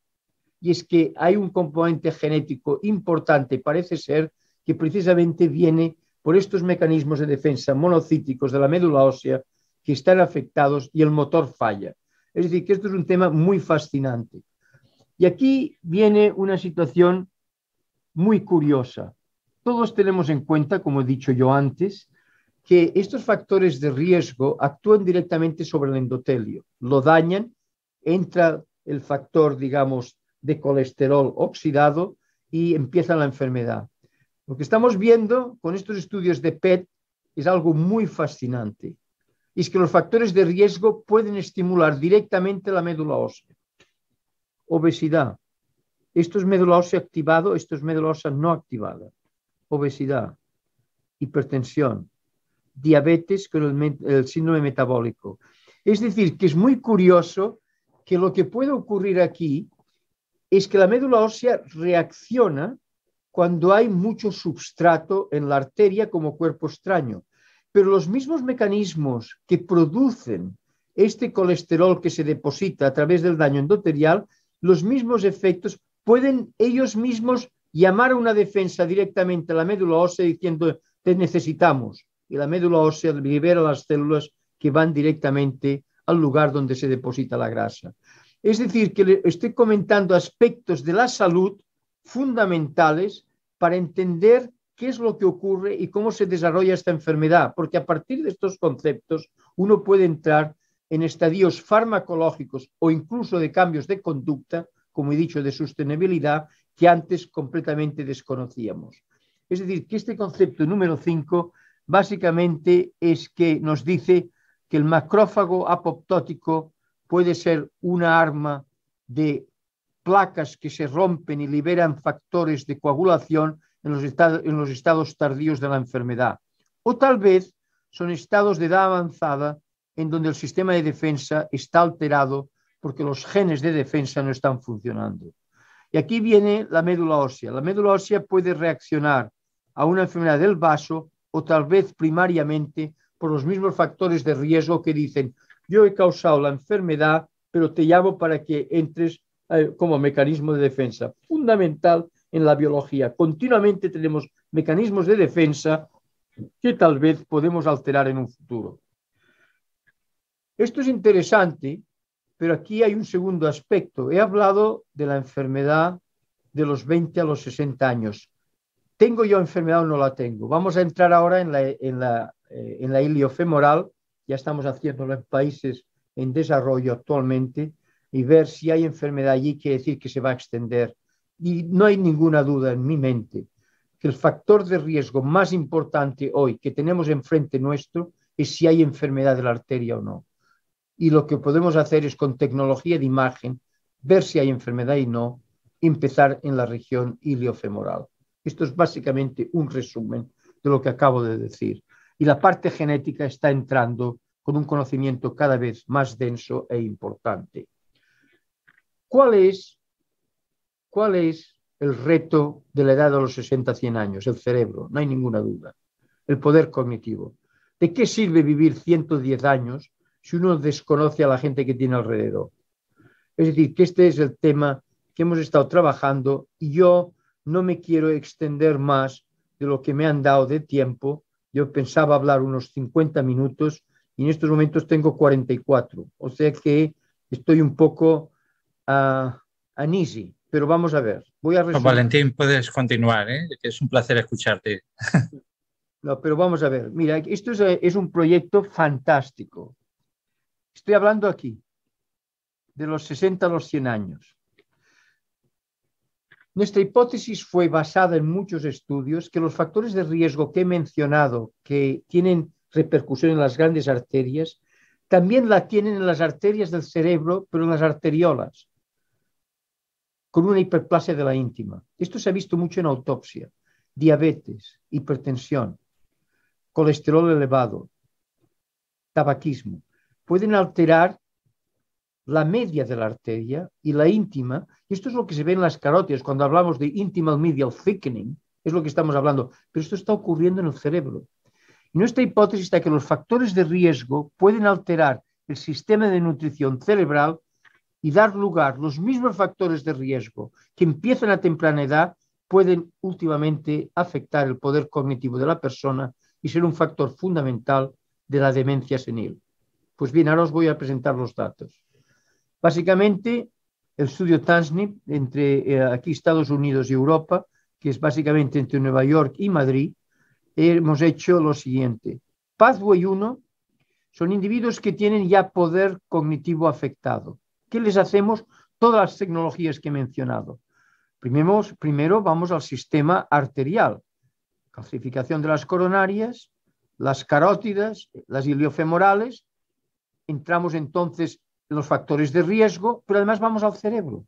Y es que hay un componente genético importante, parece ser, que precisamente viene por estos mecanismos de defensa monocíticos de la médula ósea que están afectados y el motor falla. Es decir, que esto es un tema muy fascinante. Y aquí viene una situación muy curiosa. Todos tenemos en cuenta, como he dicho yo antes, que estos factores de riesgo actúan directamente sobre el endotelio, lo dañan, entra el factor, digamos, de colesterol oxidado y empieza la enfermedad. Lo que estamos viendo con estos estudios de PET es algo muy fascinante es que los factores de riesgo pueden estimular directamente la médula ósea. Obesidad. Esto es médula ósea activada, esto es médula ósea no activada. Obesidad, hipertensión, diabetes con el, el síndrome metabólico. Es decir, que es muy curioso que lo que puede ocurrir aquí es que la médula ósea reacciona cuando hay mucho substrato en la arteria como cuerpo extraño. Pero los mismos mecanismos que producen este colesterol que se deposita a través del daño endotelial, los mismos efectos pueden ellos mismos llamar a una defensa directamente a la médula ósea diciendo te necesitamos y la médula ósea libera las células que van directamente al lugar donde se deposita la grasa. Es decir, que estoy comentando aspectos de la salud fundamentales para entender qué es lo que ocurre y cómo se desarrolla esta enfermedad, porque a partir de estos conceptos uno puede entrar en estadios farmacológicos o incluso de cambios de conducta, como he dicho, de sostenibilidad, que antes completamente desconocíamos. Es decir, que este concepto número 5 básicamente es que nos dice que el macrófago apoptótico puede ser una arma de placas que se rompen y liberan factores de coagulación en los, estados, tardíos de la enfermedad, o tal vez son estados de edad avanzada en donde el sistema de defensa está alterado porque los genes de defensa no están funcionando. Y aquí viene la médula ósea. La médula ósea puede reaccionar a una enfermedad del vaso o tal vez primariamente por los mismos factores de riesgo que dicen, yo he causado la enfermedad, pero te llamo para que entres eh, como mecanismo de defensa. Fundamental en la biología. Continuamente tenemos mecanismos de defensa que tal vez podemos alterar en un futuro. Esto es interesante, pero aquí hay un segundo aspecto. He hablado de la enfermedad de los 20 a los 60 años. ¿Tengo yo enfermedad o no la tengo? Vamos a entrar ahora en la, en la, eh, iliofemoral, ya estamos haciéndolo en países en desarrollo actualmente, y ver si hay enfermedad allí quiere decir que se va a extender y no hay ninguna duda en mi mente que el factor de riesgo más importante hoy que tenemos enfrente nuestro es si hay enfermedad de la arteria o no. Y lo que podemos hacer es con tecnología de imagen ver si hay enfermedad y no, empezar en la región iliofemoral. Esto es básicamente un resumen de lo que acabo de decir. Y la parte genética está entrando con un conocimiento cada vez más denso e importante. ¿Cuál es ¿Cuál es el reto de la edad de los 60 100 años? El cerebro, no hay ninguna duda. El poder cognitivo. ¿De qué sirve vivir 110 años si uno desconoce a la gente que tiene alrededor? Es decir, que este es el tema que hemos estado trabajando y yo no me quiero extender más de lo que me han dado de tiempo. Yo pensaba hablar unos 50 minutos y en estos momentos tengo 44. O sea que estoy un poco uh, pero vamos a ver. Voy a pues, resumir. Valentín, puedes continuar, ¿eh? es un placer escucharte. No, pero vamos a ver. Mira, esto es, es un proyecto fantástico. Estoy hablando aquí de los 60 a los 100 años. Nuestra hipótesis fue basada en muchos estudios que los factores de riesgo que he mencionado, que tienen repercusión en las grandes arterias, también la tienen en las arterias del cerebro, pero en las arteriolas con una hiperplasia de la íntima. Esto se ha visto mucho en autopsia. Diabetes, hipertensión, colesterol elevado, tabaquismo. Pueden alterar la media de la arteria y la íntima. Y esto es lo que se ve en las carótidas. Cuando hablamos de intimal medial thickening, es lo que estamos hablando. Pero esto está ocurriendo en el cerebro. Y nuestra hipótesis está que los factores de riesgo pueden alterar el sistema de nutrición cerebral y dar lugar los mismos factores de riesgo que empiezan a temprana edad pueden últimamente afectar el poder cognitivo de la persona y ser un factor fundamental de la demencia senil. Pues bien, ahora os voy a presentar los datos. Básicamente, el estudio Tansnip entre eh, aquí Estados Unidos y Europa, que es básicamente entre Nueva York y Madrid, hemos hecho lo siguiente. Pathway 1 son individuos que tienen ya poder cognitivo afectado ¿Qué les hacemos todas las tecnologías que he mencionado? Primero, vamos al sistema arterial, calcificación de las coronarias, las carótidas, las iliofemorales, entramos entonces en los factores de riesgo, pero además vamos al cerebro.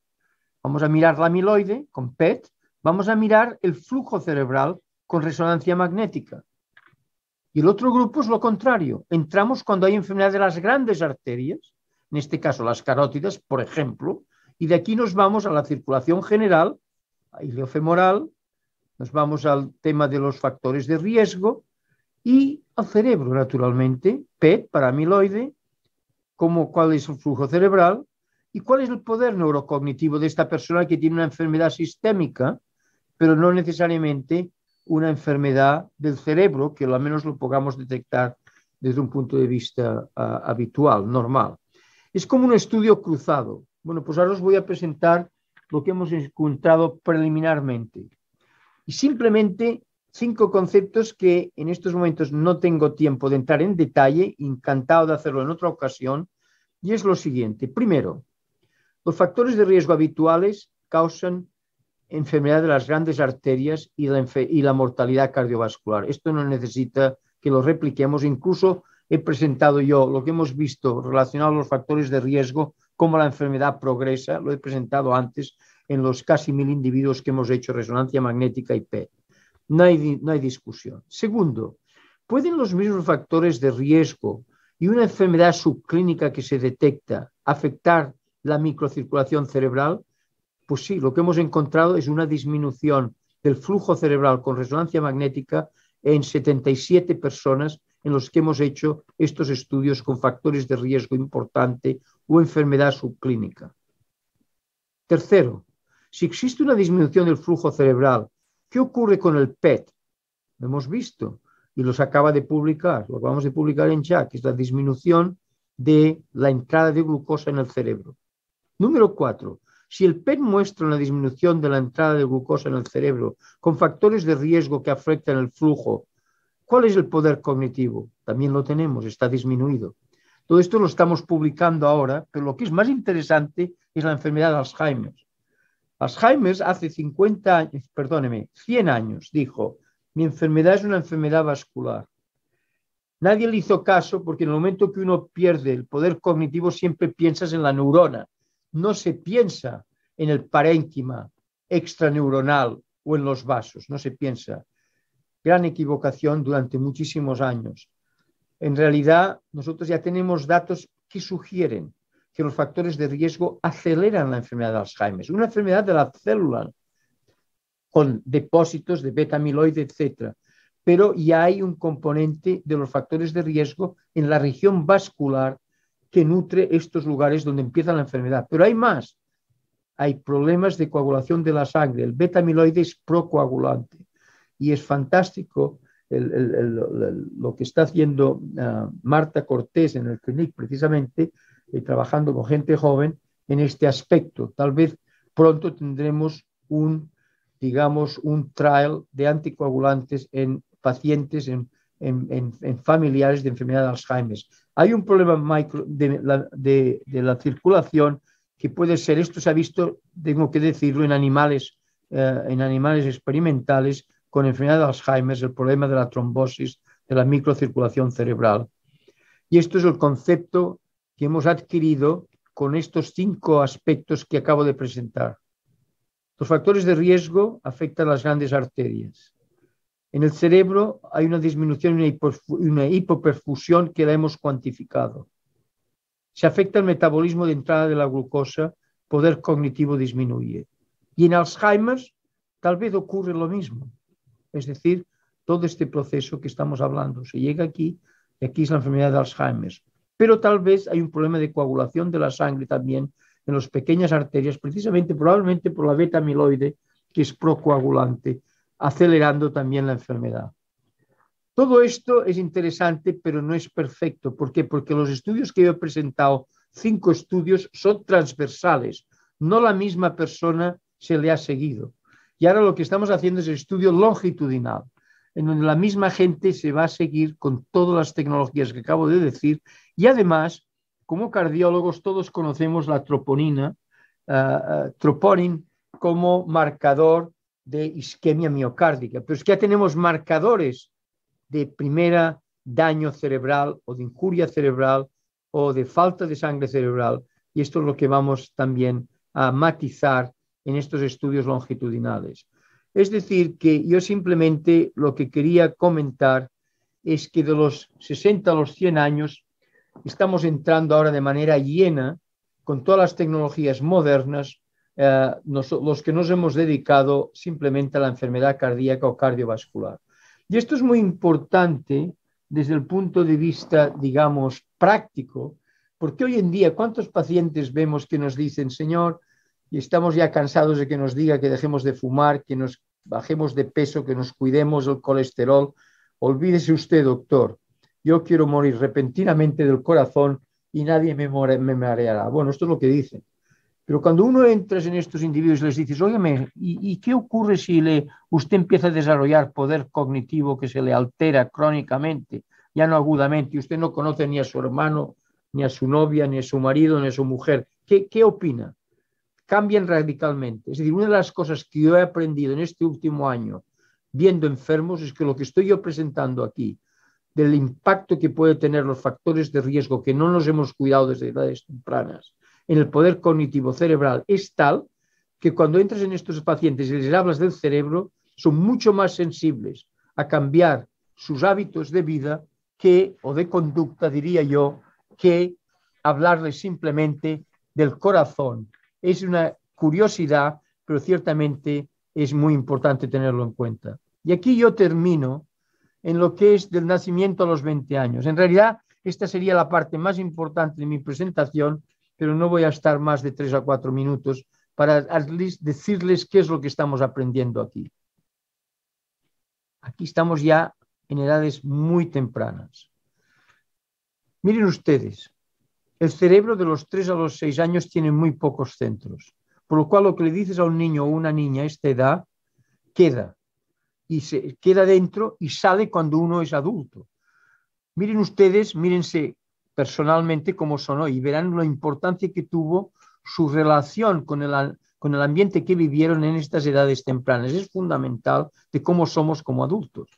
Vamos a mirar la amiloide con PET, vamos a mirar el flujo cerebral con resonancia magnética. Y el otro grupo es lo contrario. Entramos cuando hay enfermedad de las grandes arterias, en este caso las carótidas, por ejemplo, y de aquí nos vamos a la circulación general, a iliofemoral, nos vamos al tema de los factores de riesgo y al cerebro, naturalmente, PET para amiloide, como cuál es el flujo cerebral y cuál es el poder neurocognitivo de esta persona que tiene una enfermedad sistémica, pero no necesariamente una enfermedad del cerebro, que al menos lo podamos detectar desde un punto de vista ah, habitual, normal. Es como un estudio cruzado. Bueno, pues ahora os voy a presentar lo que hemos encontrado preliminarmente. Y simplemente cinco conceptos que en estos momentos no tengo tiempo de entrar en detalle, encantado de hacerlo en otra ocasión, y es lo siguiente. Primero, los factores de riesgo habituales causan enfermedad de las grandes arterias y la, mortalidad cardiovascular. Esto no necesita que lo repliquemos, incluso he presentado yo, lo que hemos visto relacionado a los factores de riesgo, cómo la enfermedad progresa, lo he presentado antes en los casi mil individuos que hemos hecho resonancia magnética y PET. No hay, no hay discusión. Segundo, ¿pueden los mismos factores de riesgo y una enfermedad subclínica que se detecta afectar la microcirculación cerebral? Pues sí, lo que hemos encontrado es una disminución del flujo cerebral con resonancia magnética en 77 personas en los que hemos hecho estos estudios con factores de riesgo importante o enfermedad subclínica. Tercero, si existe una disminución del flujo cerebral, ¿qué ocurre con el PET? Lo hemos visto y los acaba de publicar, lo acabamos de publicar en chat, que es la disminución de la entrada de glucosa en el cerebro. Número cuatro, si el PET muestra una disminución de la entrada de glucosa en el cerebro con factores de riesgo que afectan el flujo ¿Cuál es el poder cognitivo? También lo tenemos, está disminuido. Todo esto lo estamos publicando ahora, pero lo que es más interesante es la enfermedad de Alzheimer. Alzheimer hace 50 años, perdóneme, 100 años, dijo, mi enfermedad es una enfermedad vascular. Nadie le hizo caso porque en el momento que uno pierde el poder cognitivo siempre piensas en la neurona. No se piensa en el parénquima extraneuronal o en los vasos, no se piensa gran equivocación durante muchísimos años. En realidad, nosotros ya tenemos datos que sugieren que los factores de riesgo aceleran la enfermedad de Alzheimer, una enfermedad de la célula con depósitos de beta amiloide, etc. Pero ya hay un componente de los factores de riesgo en la región vascular que nutre estos lugares donde empieza la enfermedad. Pero hay más. Hay problemas de coagulación de la sangre. El beta amiloide es procoagulante y es fantástico lo que está haciendo ah, Marta Cortés en el clinic precisamente, eh, trabajando con gente joven en este aspecto. Tal vez pronto tendremos un, digamos, un trial de anticoagulantes en pacientes, en, familiares de enfermedad de Alzheimer. Hay un problema micro de, la, circulación que puede ser, esto se ha visto, tengo que decirlo, en animales, eh, en animales experimentales, con enfermedad de Alzheimer, el problema de la trombosis, de la microcirculación cerebral. Y esto es el concepto que hemos adquirido con estos cinco aspectos que acabo de presentar. Los factores de riesgo afectan las grandes arterias. En el cerebro hay una disminución y una hipoperfusión que la hemos cuantificado. Se afecta el metabolismo de entrada de la glucosa, poder cognitivo disminuye. Y en Alzheimer tal vez ocurre lo mismo. Es decir, todo este proceso que estamos hablando se llega aquí y aquí es la enfermedad de Alzheimer. Pero tal vez hay un problema de coagulación de la sangre también en las pequeñas arterias, precisamente probablemente por la beta amiloide que es procoagulante, acelerando también la enfermedad. Todo esto es interesante, pero no es perfecto. ¿Por qué? Porque los estudios que yo he presentado, cinco estudios, son transversales. No la misma persona se le ha seguido. Y ahora lo que estamos haciendo es el estudio longitudinal, en donde la misma gente se va a seguir con todas las tecnologías que acabo de decir. Y además, como cardiólogos, todos conocemos la troponina, eh, eh, troponin, como marcador de isquemia miocárdica. Pero es que ya tenemos marcadores de primera daño cerebral o de injuria cerebral o de falta de sangre cerebral. Y esto es lo que vamos también a matizar en estos estudios longitudinales. Es decir, que yo simplemente lo que quería comentar es que de los 60 a los 100 años estamos entrando ahora de manera llena con todas las tecnologías modernas, eh, los que nos hemos dedicado simplemente a la enfermedad cardíaca o cardiovascular. Y esto es muy importante desde el punto de vista, digamos, práctico, porque hoy en día, ¿cuántos pacientes vemos que nos dicen, Señor, y estamos ya cansados de que nos diga que dejemos de fumar, que nos bajemos de peso, que nos cuidemos del colesterol. Olvídese usted, doctor, yo quiero morir repentinamente del corazón y nadie me, mareará. Bueno, esto es lo que dicen. Pero cuando uno entra en estos individuos y les dices, oye, ¿y, ¿y, qué ocurre si le, usted empieza a desarrollar poder cognitivo que se le altera crónicamente, ya no agudamente, y usted no conoce ni a su hermano, ni a su novia, ni a su marido, ni a su mujer? ¿Qué, qué opina? cambian radicalmente. Es decir, una de las cosas que yo he aprendido en este último año viendo enfermos es que lo que estoy yo presentando aquí, del impacto que puede tener los factores de riesgo que no nos hemos cuidado desde edades tempranas en el poder cognitivo cerebral, es tal que cuando entras en estos pacientes y les hablas del cerebro, son mucho más sensibles a cambiar sus hábitos de vida que, o de conducta, diría yo, que hablarles simplemente del corazón es una curiosidad, pero ciertamente es muy importante tenerlo en cuenta. Y aquí yo termino en lo que es del nacimiento a los 20 años. En realidad, esta sería la parte más importante de mi presentación, pero no voy a estar más de tres a cuatro minutos para decirles qué es lo que estamos aprendiendo aquí. Aquí estamos ya en edades muy tempranas. Miren ustedes, el cerebro de los 3 a los 6 años tiene muy pocos centros, por lo cual lo que le dices a un niño o una niña a esta edad queda y se queda dentro y sale cuando uno es adulto. Miren ustedes, mírense personalmente cómo son hoy y verán la importancia que tuvo su relación con el, con el ambiente que vivieron en estas edades tempranas. Es fundamental de cómo somos como adultos.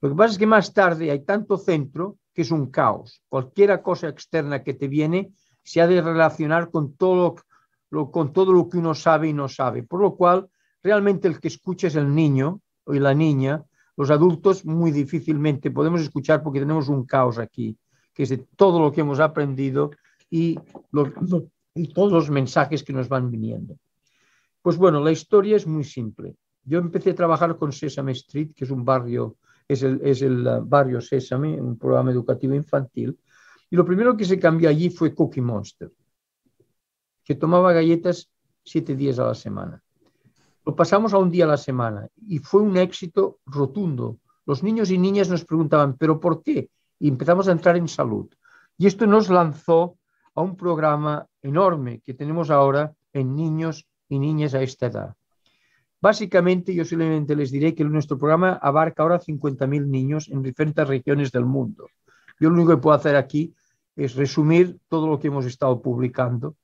Lo que pasa es que más tarde hay tanto centro que es un caos. Cualquier cosa externa que te viene se ha de relacionar con todo lo, con todo lo que uno sabe y no sabe. Por lo cual, realmente el que escucha es el niño y la niña. Los adultos muy difícilmente podemos escuchar porque tenemos un caos aquí, que es de todo lo que hemos aprendido y, y todos los mensajes que nos van viniendo. Pues bueno, la historia es muy simple. Yo empecé a trabajar con Sesame Street, que es un barrio es el, ah, barrio Sésame, un programa educativo infantil, y lo primero que se cambió allí fue Cookie Monster, que tomaba galletas siete días a la semana. Lo pasamos a un día a la semana y fue un éxito rotundo. Los niños y niñas nos preguntaban, ¿pero por qué? Y empezamos a entrar en salud. Y esto nos lanzó a un programa enorme que tenemos ahora en niños y niñas a esta edad. Básicamente, yo solamente les diré que nuestro programa abarca ahora 50.000 niños en diferentes regiones del mundo. Yo lo único que puedo hacer aquí es resumir todo lo que hemos estado publicando.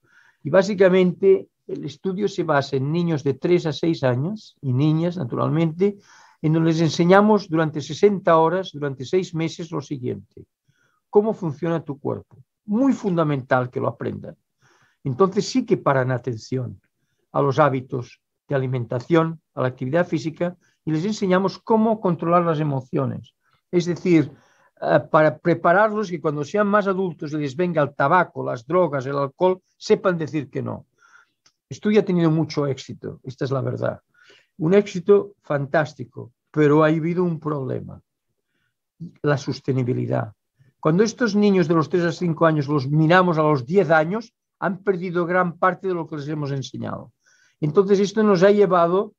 Y básicamente el estudio se basa en niños de 3 a 6 años y niñas, naturalmente, en donde les enseñamos durante 60 horas, durante 6 meses, lo siguiente. Cómo funciona tu cuerpo. Muy fundamental que lo aprendan. Entonces sí que paran atención a los hábitos de alimentación a la actividad física y les enseñamos cómo controlar las emociones. Es decir, eh, para prepararlos y cuando sean más adultos y les venga el tabaco, las drogas, el alcohol, sepan decir que no. Esto ya ha tenido mucho éxito, esta es la verdad. Un éxito fantástico, pero ha habido un problema, la sostenibilidad. Cuando estos niños de los 3 a 5 años los miramos a los 10 años, han perdido gran parte de lo que les hemos enseñado. Entonces, esto nos ha llevado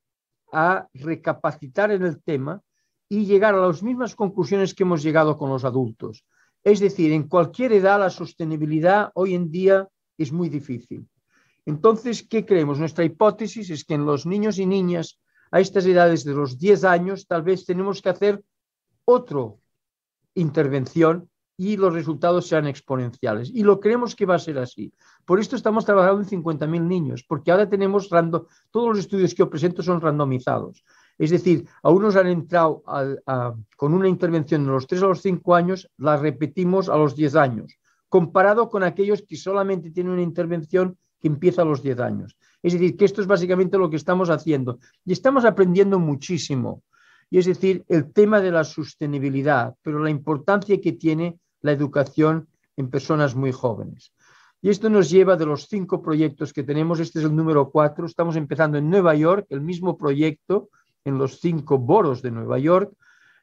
a recapacitar en el tema y llegar a las mismas conclusiones que hemos llegado con los adultos. Es decir, en cualquier edad la sostenibilidad hoy en día es muy difícil. Entonces, ¿qué creemos? Nuestra hipótesis es que en los niños y niñas a estas edades de los 10 años tal vez tenemos que hacer otra intervención y los resultados sean exponenciales. Y lo creemos que va a ser así. Por esto estamos trabajando en 50.000 niños, porque ahora tenemos random, todos los estudios que yo presento son randomizados. Es decir, a unos han entrado con una intervención de los 3 a los 5 años, la repetimos a los 10 años, comparado con aquellos que solamente tienen una intervención que empieza a los 10 años. Es decir, que esto es básicamente lo que estamos haciendo. Y estamos aprendiendo muchísimo. Y es decir, el tema de la sostenibilidad, pero la importancia que tiene la educación en personas muy jóvenes. Y esto nos lleva de los cinco proyectos que tenemos, este es el número cuatro, estamos empezando en Nueva York, el mismo proyecto en los cinco boros de Nueva York,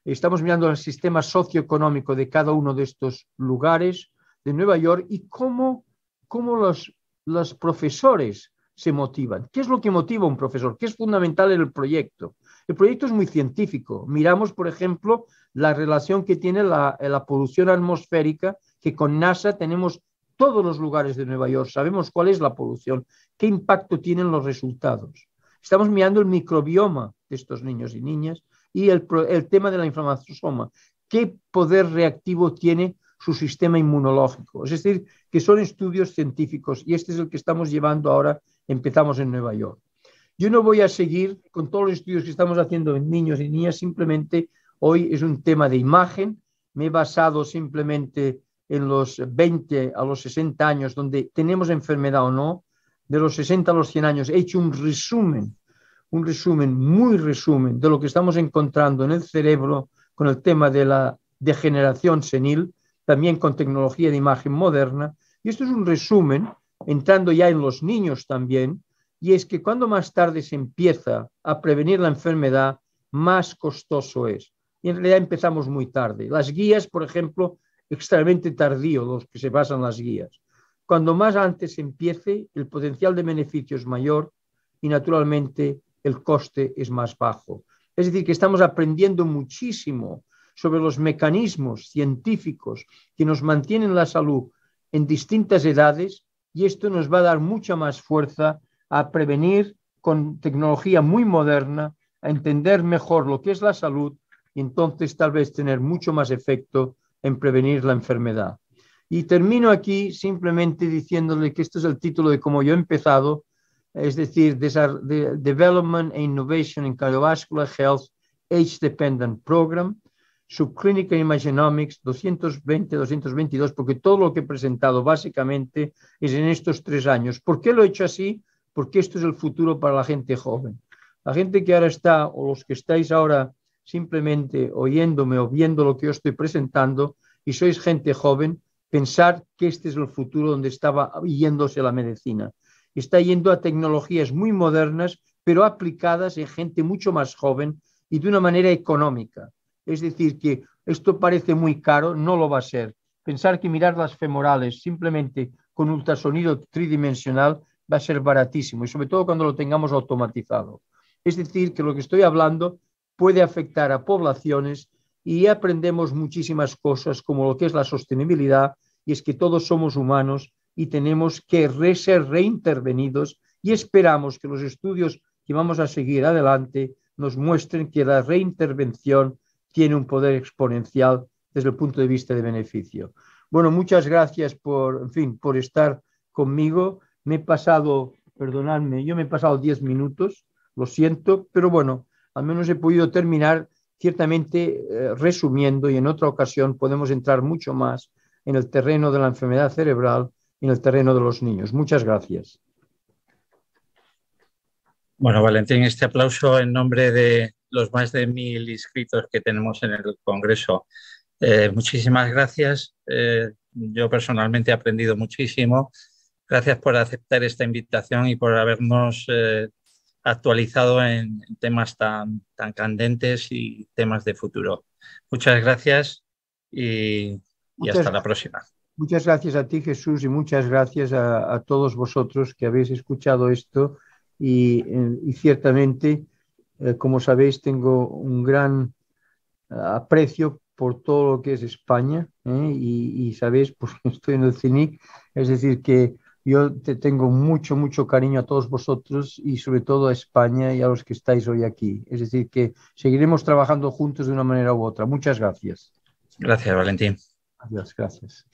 estamos mirando el sistema socioeconómico de cada uno de estos lugares de Nueva York y cómo, cómo los, los profesores se motivan. ¿Qué es lo que motiva a un profesor? ¿Qué es fundamental en el proyecto? El proyecto es muy científico. Miramos, por ejemplo, la relación que tiene eh, la, polución atmosférica, que con NASA tenemos todos los lugares de Nueva York, sabemos cuál es la polución, qué impacto tienen los resultados. Estamos mirando el microbioma de estos niños y niñas y el, el tema de la inflamación, qué poder reactivo tiene su sistema inmunológico. Es decir, que son estudios científicos y este es el que estamos llevando ahora, empezamos en Nueva York. Yo no voy a seguir con todos los estudios que estamos haciendo en niños y niñas, simplemente hoy es un tema de imagen, me he basado simplemente en los 20 a los 60 años, donde tenemos enfermedad o no, de los 60 a los 100 años, he hecho un resumen, un resumen, muy resumen, de lo que estamos encontrando en el cerebro con el tema de la degeneración senil, también con tecnología de imagen moderna. Y esto es un resumen, entrando ya en los niños también, y es que cuando más tarde se empieza a prevenir la enfermedad, más costoso es. Y en realidad empezamos muy tarde. Las guías, por ejemplo, extremadamente tardío, los que se basan las guías. Cuando más antes se empiece, el potencial de beneficio es mayor y naturalmente el coste es más bajo. Es decir, que estamos aprendiendo muchísimo sobre los mecanismos científicos que nos mantienen la salud en distintas edades y esto nos va a dar mucha más fuerza a prevenir con tecnología muy moderna, a entender mejor lo que es la salud y entonces tal vez tener mucho más efecto en prevenir la enfermedad. Y termino aquí simplemente diciéndole que esto es el título de cómo yo he empezado, es decir, Development and Innovation in Cardiovascular Health Age Dependent Program, Subclinical Imagenomics 220-222, porque todo lo que he presentado básicamente es en estos tres años. ¿Por qué lo he hecho así? porque esto es el futuro para la gente joven. La gente que ahora está o los que estáis ahora simplemente oyéndome o viendo lo que yo estoy presentando y sois gente joven, pensar que este es el futuro donde estaba yéndose la medicina. Está yendo a tecnologías muy modernas, pero aplicadas en gente mucho más joven y de una manera económica. Es decir, que esto parece muy caro, no lo va a ser. Pensar que mirar las femorales simplemente con ultrasonido tridimensional va a ser baratísimo y sobre todo cuando lo tengamos automatizado. Es decir, que lo que estoy hablando puede afectar a poblaciones y aprendemos muchísimas cosas como lo que es la sostenibilidad y es que todos somos humanos y tenemos que ser reintervenidos y esperamos que los estudios que vamos a seguir adelante nos muestren que la reintervención tiene un poder exponencial desde el punto de vista de beneficio. Bueno, muchas gracias por, fin, por estar conmigo me he pasado, perdonadme, yo me he pasado 10 minutos, lo siento, pero bueno, al menos he podido terminar ciertamente eh, resumiendo y en otra ocasión podemos entrar mucho más en el terreno de la enfermedad cerebral y en el terreno de los niños. Muchas gracias. Bueno, Valentín, este aplauso en nombre de los más de mil inscritos que tenemos en el Congreso. Eh, muchísimas gracias. Eh, yo personalmente he aprendido muchísimo Gracias por aceptar esta invitación y por habernos eh, actualizado en temas tan, tan candentes y temas de futuro. Muchas gracias y, hasta la próxima. Muchas gracias a ti, Jesús, y muchas gracias a, todos vosotros que habéis escuchado esto y, eh, ciertamente, eh, como sabéis, tengo un gran aprecio por todo lo que es España y, y, sabéis, pues estoy en el CINIC, es decir, que yo te tengo mucho, mucho cariño a todos vosotros y sobre todo a España y a los que estáis hoy aquí. Es decir, que seguiremos trabajando juntos de una manera u otra. Muchas gracias. Gracias, Valentín. Adiós, gracias.